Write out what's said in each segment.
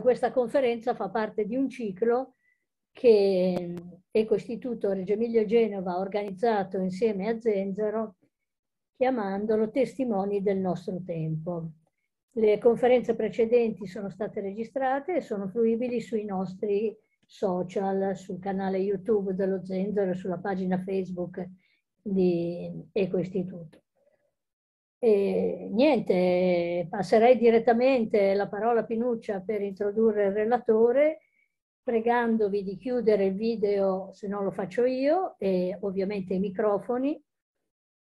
Questa conferenza fa parte di un ciclo che Eco Istituto Reggio Emilia Genova ha organizzato insieme a Zenzero chiamandolo Testimoni del nostro tempo. Le conferenze precedenti sono state registrate e sono fruibili sui nostri social, sul canale YouTube dello Zenzero e sulla pagina Facebook di Eco Istituto. E niente, passerei direttamente la parola a Pinuccia per introdurre il relatore, pregandovi di chiudere il video se non lo faccio io e ovviamente i microfoni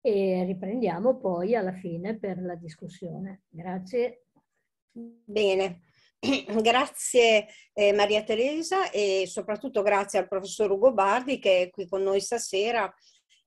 e riprendiamo poi alla fine per la discussione. Grazie. Bene, grazie eh, Maria Teresa e soprattutto grazie al professor Ugo Bardi che è qui con noi stasera.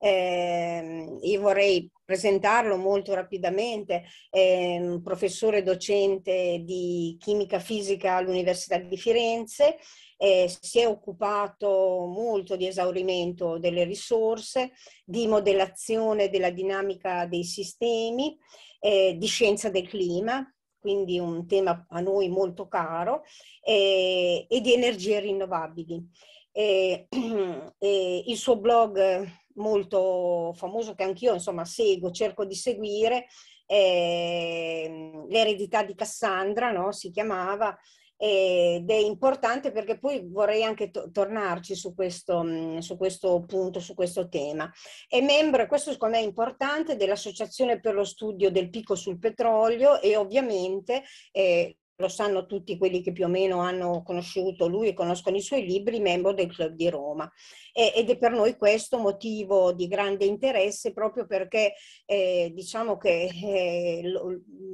Eh, io vorrei presentarlo molto rapidamente, è un professore docente di chimica fisica all'Università di Firenze, eh, si è occupato molto di esaurimento delle risorse, di modellazione della dinamica dei sistemi, eh, di scienza del clima, quindi un tema a noi molto caro, eh, e di energie rinnovabili. il suo blog molto famoso che anch'io insomma seguo, cerco di seguire, eh, l'eredità di Cassandra, no? si chiamava, ed è importante perché poi vorrei anche to- tornarci su questo, mm, su questo, punto, su questo tema. È membro, questo secondo me è importante, dell'Associazione per lo studio del picco sul petrolio e ovviamente eh, lo sanno tutti quelli che più o meno hanno conosciuto lui e conoscono i suoi libri, membro del Club di Roma. E, ed è per noi questo motivo di grande interesse proprio perché eh, diciamo che eh,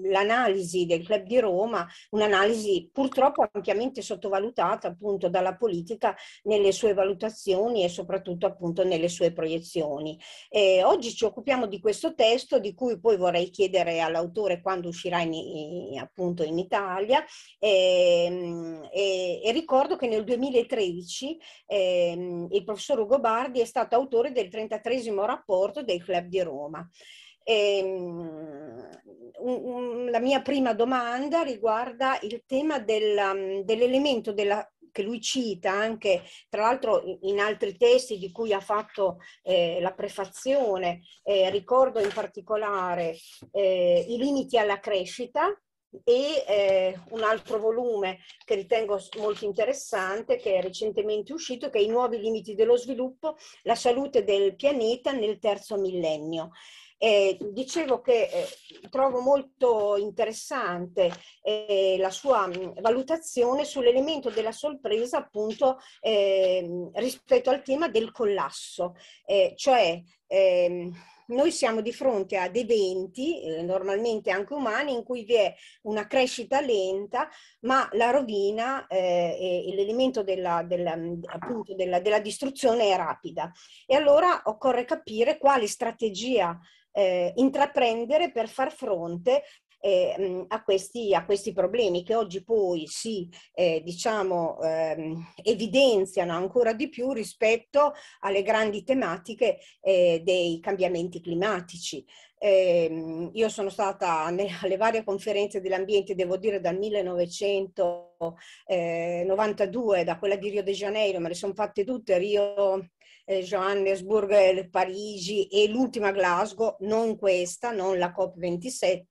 l'analisi del Club di Roma, un'analisi purtroppo ampiamente sottovalutata appunto dalla politica nelle sue valutazioni e soprattutto appunto nelle sue proiezioni. Eh, oggi ci occupiamo di questo testo di cui poi vorrei chiedere all'autore quando uscirà in, in, appunto in Italia Italia e, ehm, e, e ricordo che nel 2013 eh, il professor Ugo Bardi è stato autore del 33 rapporto dei club di Roma. E, ehm, um, la mia prima domanda riguarda il tema del, dell'elemento della che lui cita anche, tra l'altro in altri testi di cui ha fatto eh, la prefazione, eh, ricordo in particolare eh, i limiti alla crescita, e eh, un altro volume che ritengo molto interessante che è recentemente uscito che è I nuovi limiti dello sviluppo, la salute del pianeta nel terzo millennio. Eh, dicevo che eh, trovo molto interessante eh, la sua mh, mm, valutazione sull'elemento della sorpresa appunto ehm, rispetto al tema del collasso, eh, cioè ehm, noi siamo di fronte ad eventi, eh, normalmente anche umani, in cui vi è una crescita lenta, ma la rovina eh, e l'elemento della, della, mm, appunto, della, della distruzione è rapida. E allora occorre capire quale strategia eh, intraprendere per far fronte eh, a, questi, a, questi, problemi che oggi poi si eh, diciamo, ehm, evidenziano ancora di più rispetto alle grandi tematiche eh, dei cambiamenti climatici. Eh, io sono stata alle varie conferenze dell'ambiente, devo dire dal 1992, eh, da quella di Rio de Janeiro, me le sono fatte tutte, Rio, eh, Johannesburg, eh, Parigi e l'ultima Glasgow, non questa, non la COP27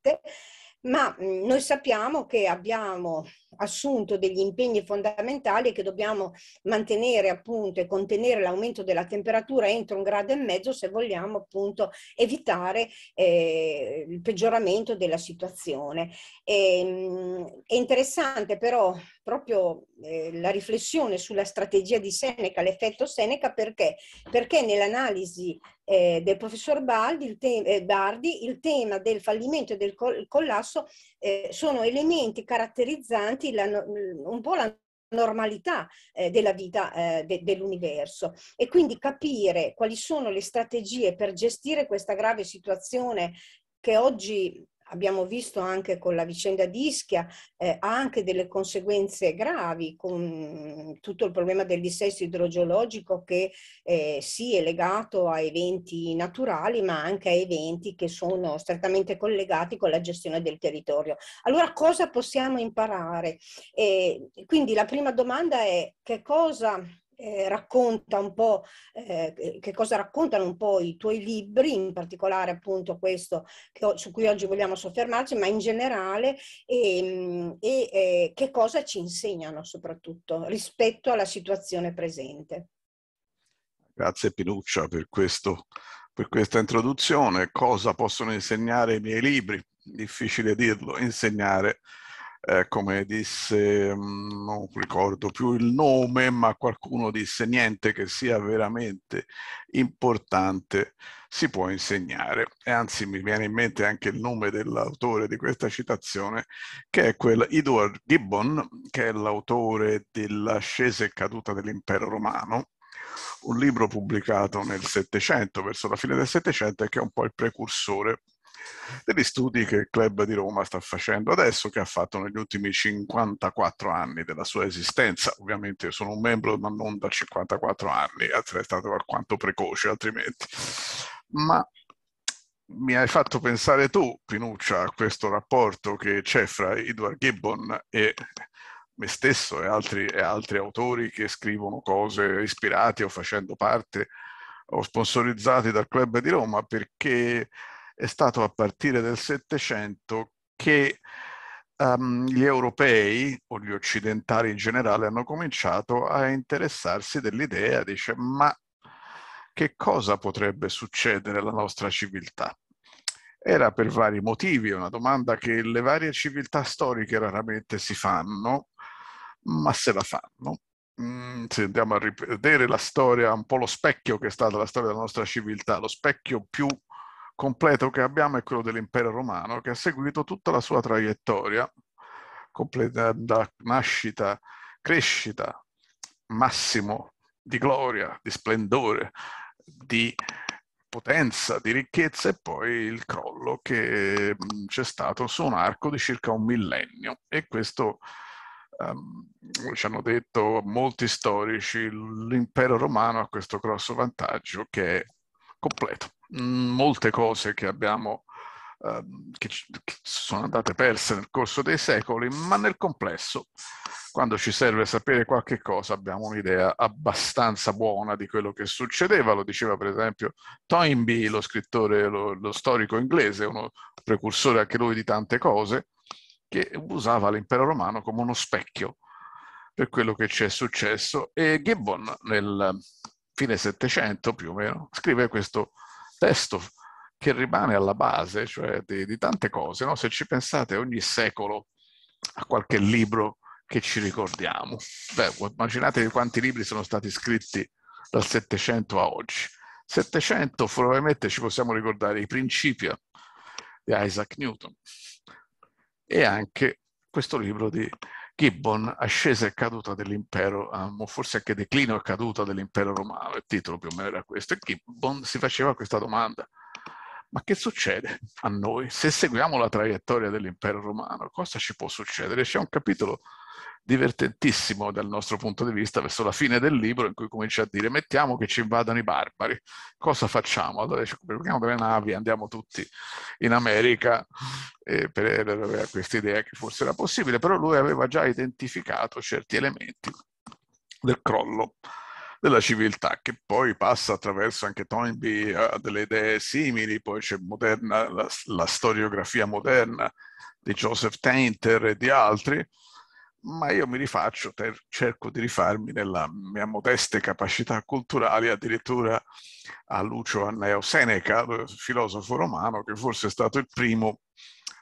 ma mm, noi sappiamo che abbiamo assunto degli impegni fondamentali che dobbiamo mantenere appunto e contenere l'aumento della temperatura entro un grado e mezzo se vogliamo appunto evitare eh, il peggioramento della situazione. E, ehm, mh, è interessante però proprio eh, la riflessione sulla strategia di Seneca, l'effetto Seneca perché? Perché nell'analisi eh, del professor Baldi il, te- eh, Bardi il tema del fallimento e del coll- collasso eh, sono elementi caratterizzanti avanti la, mm, un po' la normalità eh, della vita eh, de, dell'universo e quindi capire quali sono le strategie per gestire questa grave situazione che oggi abbiamo visto anche con la vicenda di Ischia, eh, ha anche delle conseguenze gravi con tutto il problema del dissesto idrogeologico che eh, sì è legato a eventi naturali ma anche a eventi che sono strettamente collegati con la gestione del territorio. Allora cosa possiamo imparare? Eh, quindi la prima domanda è che cosa eh, racconta un po' eh, che cosa raccontano un po' i tuoi libri, in particolare appunto questo ho, su cui oggi vogliamo soffermarci, ma in generale ehm, e, e, eh, e, che cosa ci insegnano soprattutto rispetto alla situazione presente. Grazie Pinuccia per, questo, per questa introduzione. Cosa possono insegnare i miei libri? Difficile dirlo, insegnare eh, come disse, mm, non ricordo più il nome, ma qualcuno disse niente che sia veramente importante si può insegnare. E anzi mi viene in mente anche il nome dell'autore di questa citazione, che è quel Edward Gibbon, che è l'autore dell'ascesa e caduta dell'impero romano, un libro pubblicato nel Settecento, verso la fine del Settecento, che è un po' il precursore degli studi che il club di Roma sta facendo adesso, che ha fatto negli ultimi 54 anni della sua esistenza. Ovviamente sono un membro, ma non da 54 anni, è eh, stato alquanto precoce altrimenti. Ma mi hai fatto pensare tu, Pinuccia, a questo rapporto che c'è fra Edward Gibbon e me stesso e altri, e altri, autori che scrivono cose ispirati o facendo parte o sponsorizzati dal Club di Roma, perché è stato a partire del Settecento che um, gli europei o gli occidentali in generale hanno cominciato a interessarsi dell'idea, dice ma che cosa potrebbe succedere alla nostra civiltà? Era per vari motivi, una domanda che le varie civiltà storiche raramente si fanno, ma se la fanno. Mm, se andiamo a rivedere la storia, un po' lo specchio che è stata la storia della nostra civiltà, lo specchio più completo che abbiamo è quello dell'impero romano che ha seguito tutta la sua traiettoria completa da nascita, crescita, massimo di gloria, di splendore, di potenza, di ricchezza e poi il crollo che c'è stato su un arco di circa un millennio e questo Um, ci hanno detto molti storici, l'impero romano ha questo grosso vantaggio che è completo. Mm, molte cose che abbiamo ehm, che sono andate perse nel corso dei secoli, ma nel complesso, quando ci serve sapere qualche cosa, abbiamo un'idea abbastanza buona di quello che succedeva. Lo diceva per esempio Toynbee, lo scrittore, lo, lo storico inglese, uno precursore anche lui di tante cose, che usava l'impero romano come uno specchio per quello che ci è successo. E Gibbon, nel fine Settecento più o meno, scrive questo testo che rimane alla base cioè, di, di, tante cose. No? Se ci pensate, ogni secolo ha qualche libro che ci ricordiamo. Beh, immaginatevi quanti libri sono stati scritti dal Settecento a oggi. Settecento probabilmente ci possiamo ricordare i principi di Isaac Newton e anche questo libro di Gibbon, Ascesa e caduta dell'impero, ah, forse anche declino e caduta dell'impero romano, il titolo più o meno era questo, e Gibbon si faceva questa domanda, ma che succede a noi se seguiamo la traiettoria dell'impero romano? Cosa ci può succedere? C'è un capitolo divertentissimo dal nostro punto di vista verso la fine del libro in cui comincia a dire mettiamo che ci invadano i barbari, cosa facciamo? Allora ci prendiamo delle navi, andiamo tutti in America eh, per avere questa idea che forse era possibile, però lui aveva già identificato certi elementi del crollo della civiltà che poi passa attraverso anche Toynbee a delle idee simili, poi c'è moderna, la, la storiografia moderna di Joseph Tainter e di altri, ma io mi rifaccio, ter, cerco di rifarmi nella mia modeste capacità culturale, addirittura a Lucio Anneo Seneca, filosofo romano, che forse è stato il primo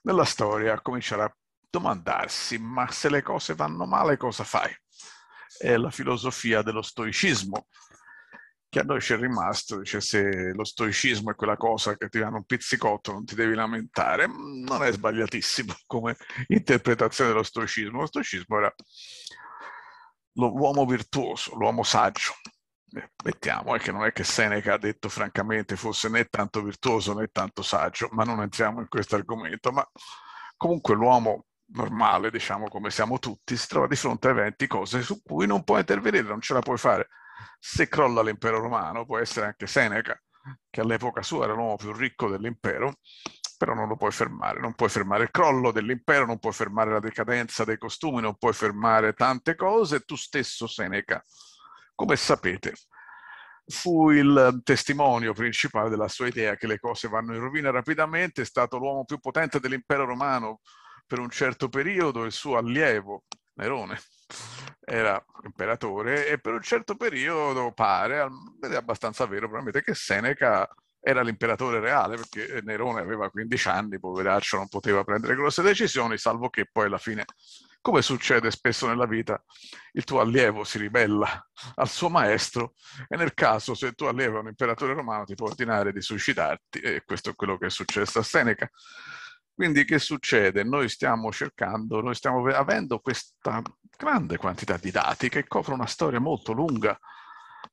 nella storia a cominciare a domandarsi, ma se le cose vanno male cosa fai? È la filosofia dello stoicismo, che a noi ci è rimasto, dice se lo stoicismo è quella cosa che ti danno un pizzicotto non ti devi lamentare, mm, non è sbagliatissimo come interpretazione dello stoicismo. Lo stoicismo era l'uomo virtuoso, l'uomo saggio. Eh, mettiamo, è eh, che non è che Seneca ha detto francamente fosse né tanto virtuoso né tanto saggio, ma non entriamo in questo argomento, ma comunque l'uomo normale, diciamo come siamo tutti, si trova di fronte a eventi, cose su cui non può intervenire, non ce la puoi fare se crolla l'impero romano può essere anche Seneca, che all'epoca sua era l'uomo più ricco dell'impero, però non lo puoi fermare, non puoi fermare il crollo dell'impero, non puoi fermare la decadenza dei costumi, non puoi fermare tante cose, tu stesso Seneca, come sapete, fu il testimonio principale della sua idea che le cose vanno in rovina rapidamente, è stato l'uomo più potente dell'impero romano per un certo periodo, il suo allievo Nerone era imperatore e per un certo periodo pare, ed è abbastanza vero probabilmente, che Seneca era l'imperatore reale perché Nerone aveva 15 anni, poveraccio, non poteva prendere grosse decisioni, salvo che poi alla fine, come succede spesso nella vita, il tuo allievo si ribella al suo maestro e nel caso se il tuo allievo è un imperatore romano ti può ordinare di suicidarti e questo è quello che è successo a Seneca. Quindi che succede? Noi stiamo cercando, noi stiamo avendo questa grande quantità di dati che copre una storia molto lunga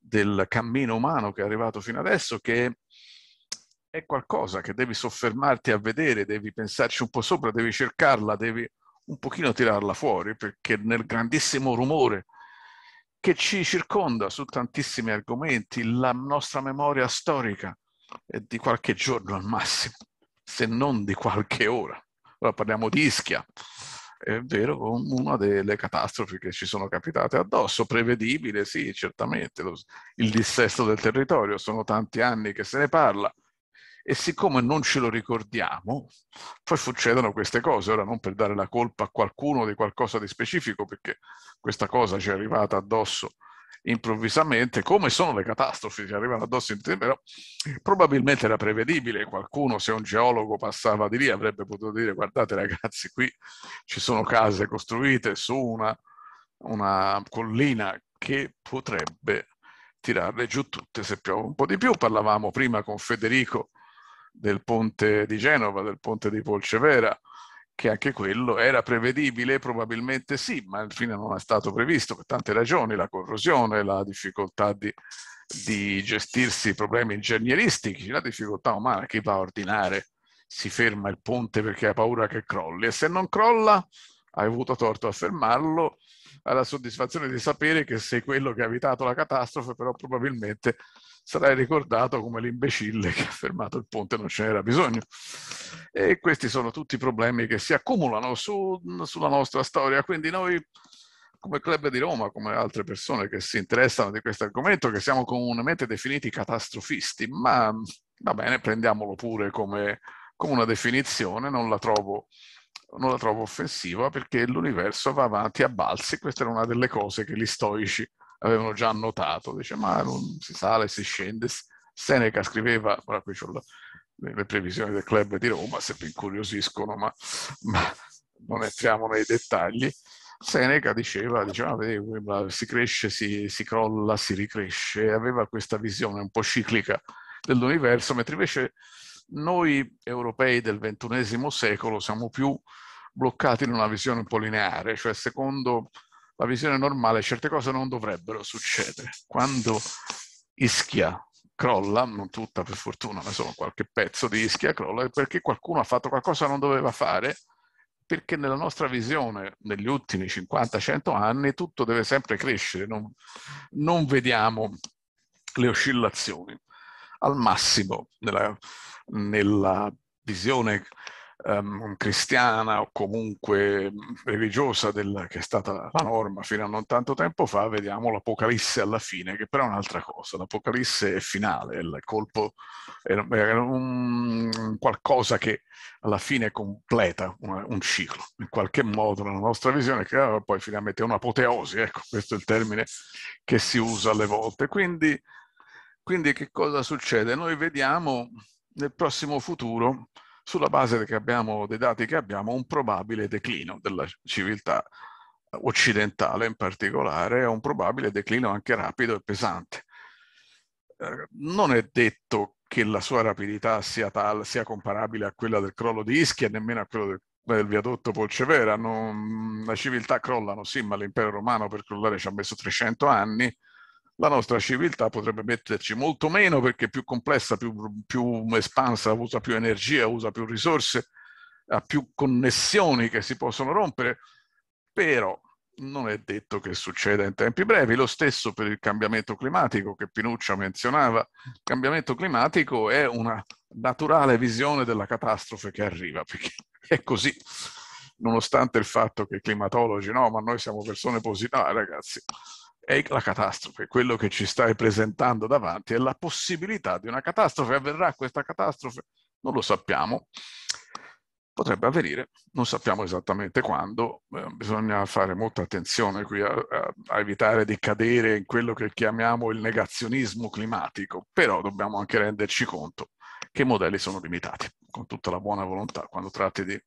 del cammino umano che è arrivato fino adesso, che è qualcosa che devi soffermarti a vedere, devi pensarci un po' sopra, devi cercarla, devi un pochino tirarla fuori, perché nel grandissimo rumore che ci circonda su tantissimi argomenti, la nostra memoria storica è di qualche giorno al massimo, se non di qualche ora. Ora parliamo di Ischia, è vero, una delle catastrofi che ci sono capitate addosso, prevedibile, sì, certamente, il dissesto del territorio, sono tanti anni che se ne parla, e siccome non ce lo ricordiamo, poi succedono queste cose. Ora non per dare la colpa a qualcuno di qualcosa di specifico, perché questa cosa ci è arrivata addosso improvvisamente, come sono le catastrofi che arrivano addosso in tempo, probabilmente era prevedibile. Qualcuno, se un geologo passava di lì, avrebbe potuto dire guardate ragazzi, qui ci sono case costruite su una, una collina che potrebbe tirarle giù tutte se piove un po' di più. Parlavamo prima con Federico del ponte di Genova, del ponte di Polcevera, che anche quello era prevedibile, probabilmente sì, ma al fine non è stato previsto per tante ragioni, la corrosione, la difficoltà di, di gestirsi i problemi ingegneristici, la difficoltà umana, chi va a ordinare si ferma il ponte perché ha paura che crolli e se non crolla hai avuto torto a affermarlo, alla soddisfazione di sapere che sei quello che ha evitato la catastrofe, però probabilmente sarai ricordato come l'imbecille che ha fermato il ponte, non ce n'era bisogno. E questi sono tutti problemi che si accumulano su, sulla nostra storia, quindi noi come club di Roma, come altre persone che si interessano di questo argomento, che siamo comunemente definiti catastrofisti, ma va bene, prendiamolo pure come, come una definizione, non la trovo non la trovo offensiva perché l'universo va avanti a balzi, questa era una delle cose che gli stoici avevano già notato, dice ma non si sale, si scende, Seneca scriveva, ora qui ho le, le, previsioni del club di Roma, se vi incuriosiscono, ma, ma, non entriamo nei dettagli, Seneca diceva, diceva ah, si cresce, si, si crolla, si ricresce, aveva questa visione un po' ciclica dell'universo, mentre invece noi europei del ventunesimo secolo siamo più bloccati in una visione un po' lineare, cioè secondo la visione normale certe cose non dovrebbero succedere. Quando Ischia crolla, non tutta per fortuna, ma insomma qualche pezzo di Ischia crolla, perché qualcuno ha fatto qualcosa che non doveva fare, perché nella nostra visione negli ultimi 50-100 anni tutto deve sempre crescere, non, non vediamo le oscillazioni. Al massimo, nella nella visione um, cristiana o comunque religiosa del, che è stata la ah. norma fino a non tanto tempo fa, vediamo l'Apocalisse alla fine, che però è un'altra cosa. L'Apocalisse è finale, il colpo è, è un, qualcosa che alla fine completa un, un, ciclo, in qualche modo nella nostra visione, che ah, poi finalmente è un'apoteosi, ecco, questo è il termine che si usa alle volte. Quindi, quindi che cosa succede? Noi vediamo nel prossimo futuro, sulla base abbiamo, dei dati che abbiamo, un probabile declino della civiltà occidentale in particolare, un probabile declino anche rapido e pesante. Eh, non è detto che la sua rapidità sia, tal, sia comparabile a quella del crollo di Ischia, nemmeno a quella del, del viadotto Polcevera. Non, la civiltà crollano, sì, ma l'impero romano per crollare ci ha messo 300 anni, la nostra civiltà potrebbe metterci molto meno perché è più complessa, più, più espansa, usa più energia, usa più risorse, ha più connessioni che si possono rompere, però non è detto che succeda in tempi brevi. Lo stesso per il cambiamento climatico che Pinuccia menzionava. Il cambiamento climatico è una naturale visione della catastrofe che arriva, perché è così. Nonostante il fatto che i climatologi, no, ma noi siamo persone positive, no, ragazzi, è la catastrofe, quello che ci stai presentando davanti è la possibilità di una catastrofe. Avverrà questa catastrofe? Non lo sappiamo. Potrebbe avvenire, non sappiamo esattamente quando, eh, bisogna fare molta attenzione qui a, a, a, evitare di cadere in quello che chiamiamo il negazionismo climatico, però dobbiamo anche renderci conto che i modelli sono limitati. Con tutta la buona volontà, quando tratti di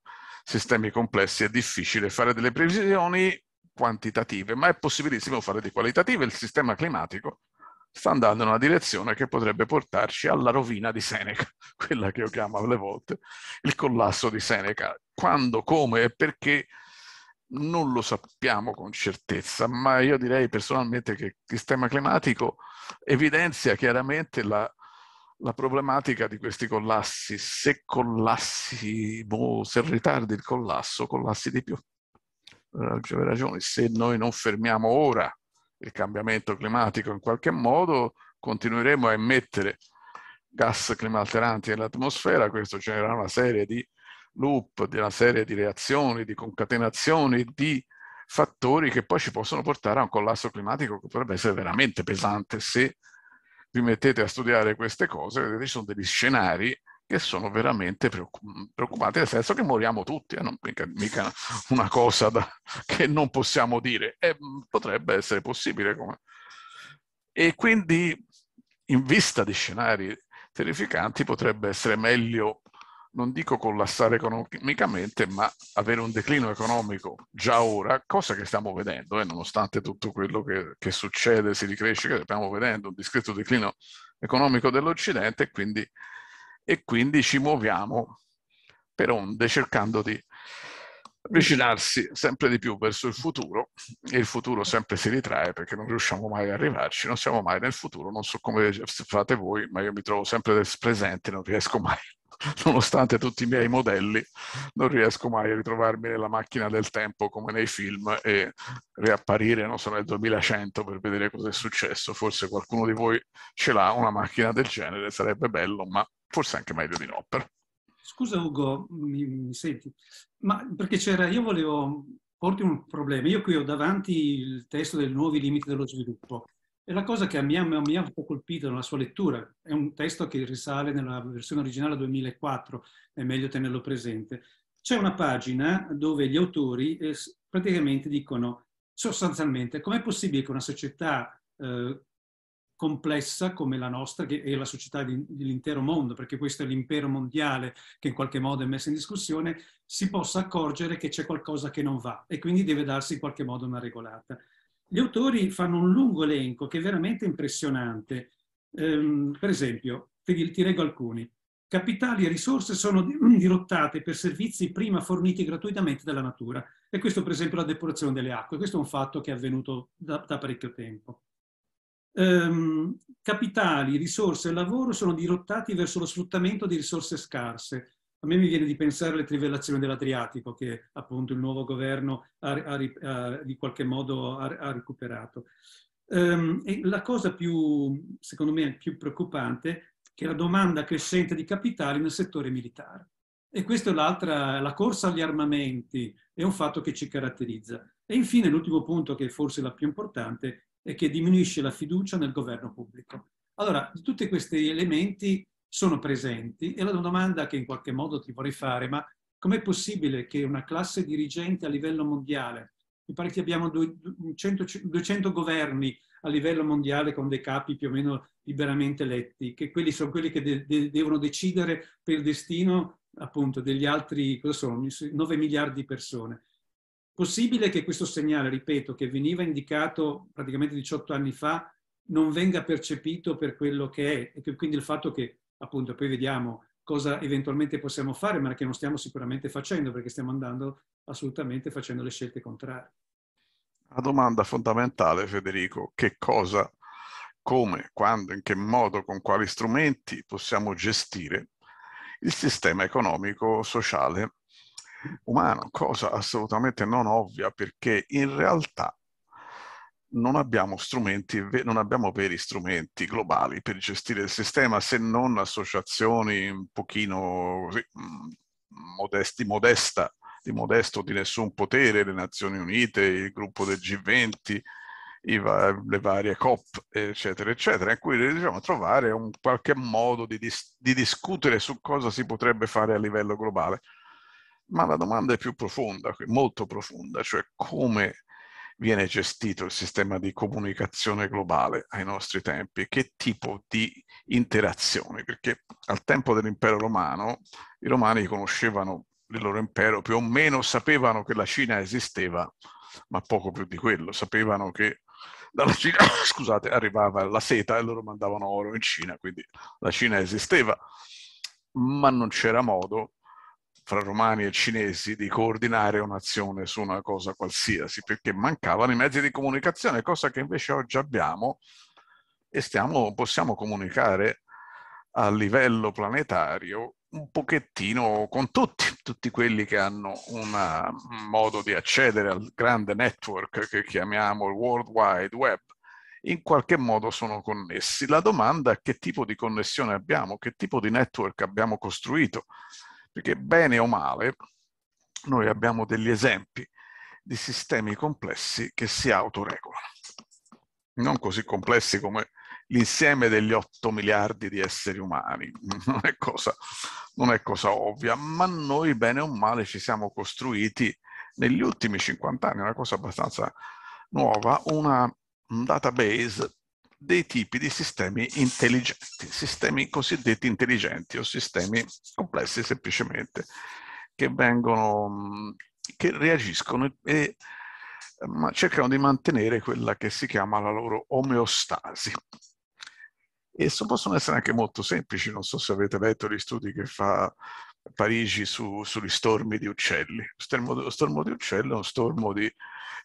sistemi complessi è difficile fare delle previsioni, quantitative, ma è possibilissimo fare di qualitative. Il sistema climatico sta andando in una direzione che potrebbe portarci alla rovina di Seneca, quella che io chiamo alle volte il collasso di Seneca. Quando, come e perché non lo sappiamo con certezza, ma io direi personalmente che il sistema climatico evidenzia chiaramente la, la problematica di questi collassi. Se collassi, boh, se ritardi il collasso, collassi di più ragione, se noi non fermiamo ora il cambiamento climatico in qualche modo, continueremo a emettere gas climalteranti nell'atmosfera, questo genererà una serie di loop, di una serie di reazioni, di concatenazioni, di fattori che poi ci possono portare a un collasso climatico che potrebbe essere veramente pesante se vi mettete a studiare queste cose, vedete ci sono degli scenari che sono veramente preoccupanti, nel senso che moriamo tutti, eh? non, mica, mica, una cosa da, che non possiamo dire, eh, potrebbe essere possibile. Come... E quindi, in vista di scenari terrificanti, potrebbe essere meglio, non dico collassare economicamente, ma avere un declino economico già ora, cosa che stiamo vedendo, eh? nonostante tutto quello che, che succede, si ricresce, stiamo vedendo un discreto declino economico dell'Occidente, quindi e quindi ci muoviamo per onde cercando di avvicinarsi sempre di più verso il futuro e il futuro sempre si ritrae perché non riusciamo mai ad arrivarci, non siamo mai nel futuro, non so come fate voi, ma io mi trovo sempre nel presente, non riesco mai, nonostante tutti i miei modelli, non riesco mai a ritrovarmi nella macchina del tempo come nei film e riapparire, non so, nel 2100 per vedere cosa è successo, forse qualcuno di voi ce l'ha una macchina del genere, sarebbe bello, ma forse anche meglio di no. Però. Scusa Ugo, mi, mi, senti? Ma perché c'era, io volevo porti un problema. Io qui ho davanti il testo del nuovi limiti dello sviluppo. E la cosa che a me, mi ha un po' colpito nella sua lettura è un testo che risale nella versione originale 2004, è meglio tenerlo presente. C'è una pagina dove gli autori eh, praticamente dicono sostanzialmente com'è possibile che una società eh, complessa come la nostra che è la società dell'intero mondo, perché questo è l'impero mondiale che in qualche modo è messo in discussione, si possa accorgere che c'è qualcosa che non va e quindi deve darsi in qualche modo una regolata. Gli autori fanno un lungo elenco che è veramente impressionante. Ehm, per esempio, ti, ti leggo alcuni. Capitali e risorse sono dirottate per servizi prima forniti gratuitamente dalla natura. E questo per esempio la depurazione delle acque. Questo è un fatto che è avvenuto da, da parecchio tempo ehm, capitali, risorse e lavoro sono dirottati verso lo sfruttamento di risorse scarse. A me mi viene di pensare alle trivellazioni dell'Adriatico che appunto il nuovo governo ha, ha, ha di qualche modo ha, ha recuperato. Ehm, e la cosa più, secondo me, più preoccupante è che la domanda crescente di capitali nel settore militare. E questa è l'altra, la corsa agli armamenti, è un fatto che ci caratterizza. E infine l'ultimo punto, che è forse la più importante, e che diminuisce la fiducia nel governo pubblico. Allora, tutti questi elementi sono presenti e la domanda che in qualche modo ti vorrei fare, ma com'è possibile che una classe dirigente a livello mondiale, mi pare che abbiamo 200, 200 governi a livello mondiale con dei capi più o meno liberamente eletti, che quelli sono quelli che de- de- devono decidere per il destino appunto degli altri, cosa sono, 9 miliardi di persone. Possibile che questo segnale, ripeto, che veniva indicato praticamente 18 anni fa, non venga percepito per quello che è, e che quindi il fatto che, appunto, poi vediamo cosa eventualmente possiamo fare, ma che non stiamo sicuramente facendo, perché stiamo andando assolutamente facendo le scelte contrarie. La domanda fondamentale, Federico, che cosa, come, quando, in che modo, con quali strumenti possiamo gestire il sistema economico, sociale umano, cosa assolutamente non ovvia perché in realtà non abbiamo strumenti, non abbiamo veri strumenti globali per gestire il sistema se non associazioni un pochino così, mm, modesti, modesta, di modesto di nessun potere, le Nazioni Unite, il gruppo del G20, va- le varie COP, eccetera, eccetera, in cui diciamo trovare un qualche modo di, dis- di discutere su cosa si potrebbe fare a livello globale. Ma la domanda è più profonda, molto profonda, cioè come viene gestito il sistema di comunicazione globale ai nostri tempi, che tipo di interazioni, perché al tempo dell'impero romano i romani conoscevano il loro impero, più o meno sapevano che la Cina esisteva, ma poco più di quello, sapevano che dalla Cina, scusate, arrivava la seta e loro mandavano oro in Cina, quindi la Cina esisteva, ma non c'era modo fra romani e cinesi di coordinare un'azione su una cosa qualsiasi, perché mancavano i mezzi di comunicazione, cosa che invece oggi abbiamo e stiamo, possiamo comunicare a livello planetario un pochettino con tutti, tutti quelli che hanno un eh, modo di accedere al grande network che chiamiamo il World Wide Web, in qualche modo sono connessi. La domanda è che tipo di connessione abbiamo, che tipo di network abbiamo costruito perché bene o male, noi abbiamo degli esempi di sistemi complessi che si autoregolano. Non così complessi come l'insieme degli 8 miliardi di esseri umani, non è, cosa, non è cosa ovvia, ma noi bene o male ci siamo costruiti negli ultimi 50 anni, una cosa abbastanza nuova, una, un database dei tipi di sistemi intelligenti, sistemi cosiddetti intelligenti o sistemi complessi semplicemente, che, vengono, che reagiscono e cercano di mantenere quella che si chiama la loro omeostasi. E so, possono essere anche molto semplici, non so se avete letto gli studi che fa Parigi su, sugli stormi di uccelli. Lo stormo, stormo di uccello è un stormo di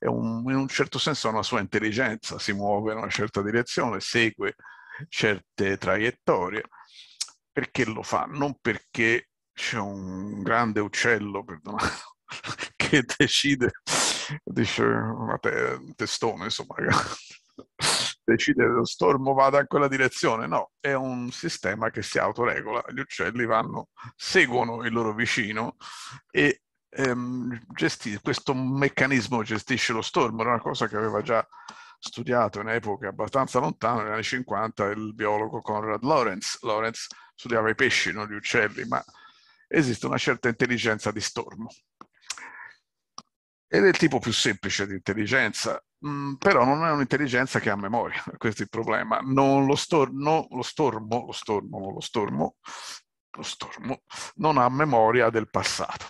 un, in un certo senso ha una sua intelligenza, si muove in una certa direzione, segue certe traiettorie. Perché lo fa? Non perché c'è un grande uccello, perdonate, che decide, dice, ma te, testone, insomma, decide lo stormo vada in quella direzione. No, è un sistema che si autoregola, gli uccelli vanno, seguono il loro vicino e ehm, gesti- questo meccanismo gestisce lo stormo, era una cosa che aveva già studiato in epoche abbastanza lontane, negli anni 50, il biologo Conrad Lawrence. Lawrence studiava i pesci, non gli uccelli, ma esiste una certa intelligenza di stormo. Ed è il tipo più semplice di intelligenza, mh, mm, però non è un'intelligenza che ha memoria, questo è il problema. Non lo, stor- no, lo stormo, lo stormo, lo stormo, lo stormo non ha memoria del passato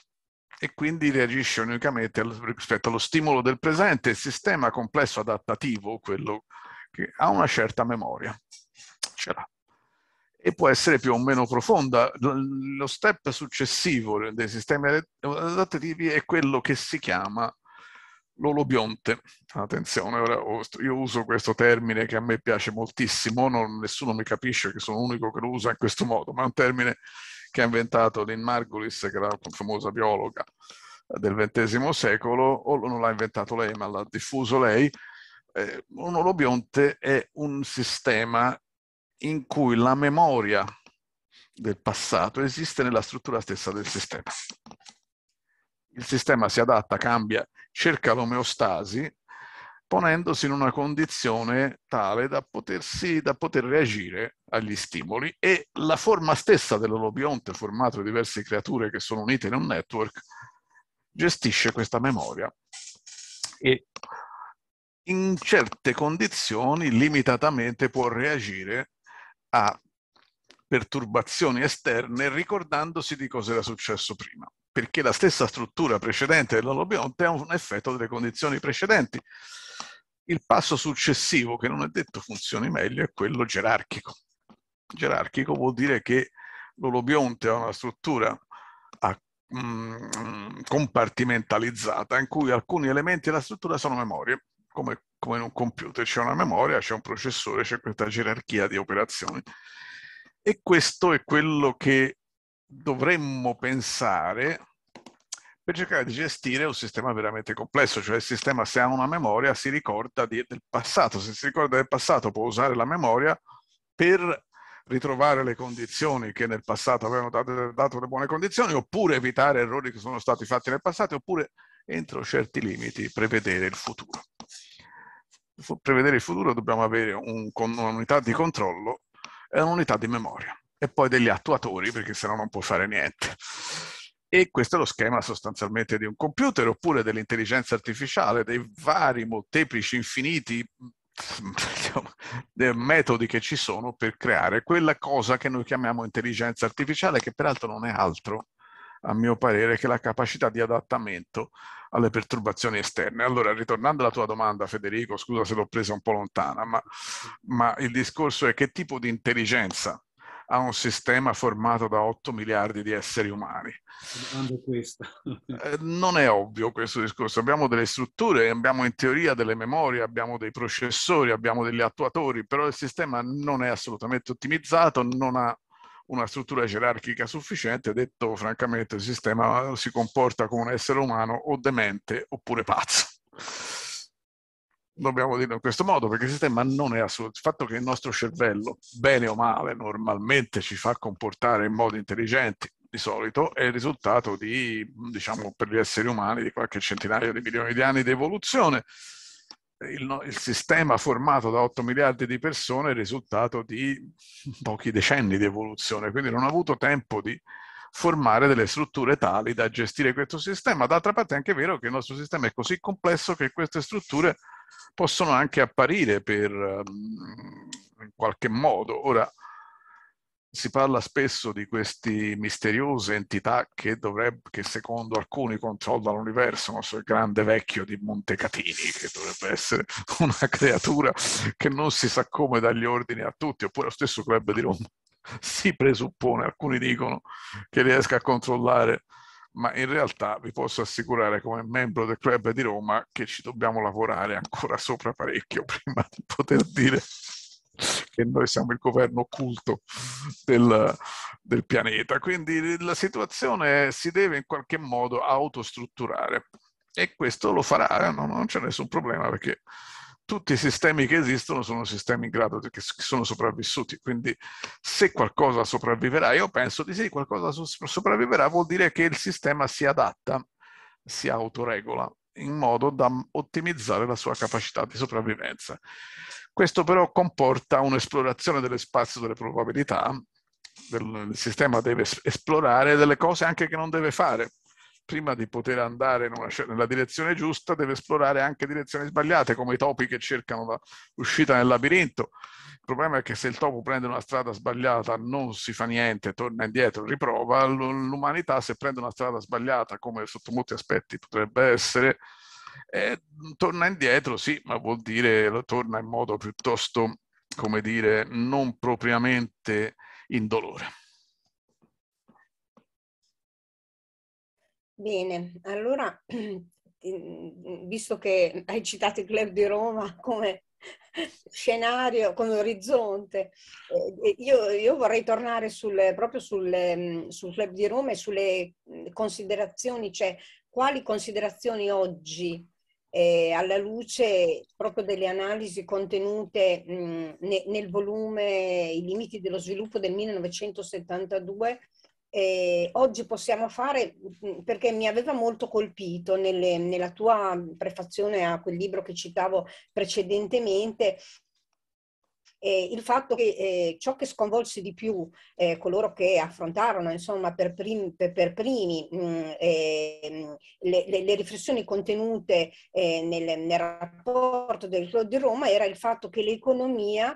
e quindi reagisce unicamente rispetto allo stimolo del presente. Il sistema complesso adattativo, quello che ha una certa memoria, ce l'ha e può essere più o meno profonda. Lo step successivo dei sistemi adattativi è quello che si chiama l'olobionte. Attenzione, ora io uso questo termine che a me piace moltissimo, non, nessuno mi capisce che sono l'unico che lo usa in questo modo, ma è un termine che ha inventato Lynn Margulis, che era una famosa biologa del XX secolo, o non l'ha inventato lei, ma l'ha diffuso lei, eh, un olobionte è un sistema in cui la memoria del passato esiste nella struttura stessa del sistema. Il sistema si adatta, cambia, cerca l'omeostasi ponendosi in una condizione tale da, potersi, da, poter reagire agli stimoli e la forma stessa dell'olobionte, formato di diverse creature che sono unite in un network, gestisce questa memoria e in certe condizioni limitatamente può reagire a perturbazioni esterne ricordandosi di cosa era successo prima perché la stessa struttura precedente dell'olobionte ha un effetto delle condizioni precedenti il passo successivo, che non è detto funzioni meglio, è quello gerarchico. Gerarchico vuol dire che l'olobionte ha una struttura a, mh, mm, compartimentalizzata in cui alcuni elementi della struttura sono memorie, come, come in un computer c'è una memoria, c'è un processore, c'è questa gerarchia di operazioni. E questo è quello che dovremmo pensare per cercare di gestire un sistema veramente complesso, cioè il sistema se ha una memoria si ricorda di, del passato, se si ricorda del passato può usare la memoria per ritrovare le condizioni che nel passato avevano dato, dato le buone condizioni, oppure evitare errori che sono stati fatti nel passato, oppure entro certi limiti prevedere il futuro. Per prevedere il futuro dobbiamo avere un, un'unità di controllo e un'unità di memoria e poi degli attuatori perché sennò non puoi fare niente. E questo è lo schema sostanzialmente di un computer oppure dell'intelligenza artificiale, dei vari molteplici, infiniti mm, metodi che ci sono per creare quella cosa che noi chiamiamo intelligenza artificiale, che peraltro non è altro, a mio parere, che la capacità di adattamento alle perturbazioni esterne. Allora, ritornando alla tua domanda, Federico, scusa se l'ho presa un po' lontana, ma, ma il discorso è che tipo di intelligenza a un sistema formato da 8 miliardi di esseri umani. Eh, non è ovvio questo discorso. Abbiamo delle strutture, abbiamo in teoria delle memorie, abbiamo dei processori, abbiamo degli attuatori, però il sistema non è assolutamente ottimizzato, non ha una struttura gerarchica sufficiente, detto francamente il sistema si comporta come un essere umano o demente oppure pazzo dobbiamo dirlo in questo modo, perché il sistema non è assoluto. Il fatto che il nostro cervello, bene o male, normalmente ci fa comportare in modo intelligente, di solito, è il risultato di, diciamo, per gli esseri umani di qualche centinaio di milioni di anni di evoluzione. Il, il, sistema formato da 8 miliardi di persone è il risultato di pochi decenni di evoluzione, quindi non ha avuto tempo di formare delle strutture tali da gestire questo sistema. D'altra parte è anche vero che il nostro sistema è così complesso che queste strutture possono anche apparire per, ehm, in qualche modo. Ora, si parla spesso di queste misteriose entità che, dovrebbe, che secondo alcuni controllano l'universo, non so, il grande vecchio di Montecatini, che dovrebbe essere una creatura che non si sa come dagli ordini a tutti, oppure lo stesso dovrebbe dire un si presuppone, alcuni dicono, che riesca a controllare, ma in realtà vi posso assicurare come membro del club di Roma che ci dobbiamo lavorare ancora sopra parecchio prima di poter dire che noi siamo il governo occulto del, del pianeta. Quindi la situazione si deve in qualche modo autostrutturare e questo lo farà, non, non c'è nessun problema perché tutti i sistemi che esistono sono sistemi in grado, che sono sopravvissuti, quindi se qualcosa sopravviverà, io penso di sì, qualcosa sopravviverà vuol dire che il sistema si adatta, si autoregola in modo da ottimizzare la sua capacità di sopravvivenza. Questo però comporta un'esplorazione dello spazio delle probabilità, del, il sistema deve esplorare delle cose anche che non deve fare, prima di poter andare una, nella direzione giusta deve esplorare anche direzioni sbagliate, come i topi che cercano l'uscita nel labirinto. Il problema è che se il topo prende una strada sbagliata non si fa niente, torna indietro, riprova. L'umanità se prende una strada sbagliata, come sotto molti aspetti potrebbe essere, eh, torna indietro, sì, ma vuol dire torna in modo piuttosto, come dire, non propriamente indolore. Bene, allora, visto che hai citato il Club di Roma come scenario, come orizzonte, eh, io, io vorrei tornare sul, proprio sul, mm, sul, Club di Roma e sulle mm, considerazioni, cioè quali considerazioni oggi eh, alla luce proprio delle analisi contenute mh, mm, nel volume I limiti dello sviluppo del 1972 eh, oggi possiamo fare, mm, perché mi aveva molto colpito nelle, nella tua prefazione a quel libro che citavo precedentemente, eh, il fatto che eh, ciò che sconvolse di più eh, coloro che affrontarono insomma, per, prim, per, per primi mh, mm, eh, le, le, le, riflessioni contenute eh, nel, nel, rapporto del Club di Roma era il fatto che l'economia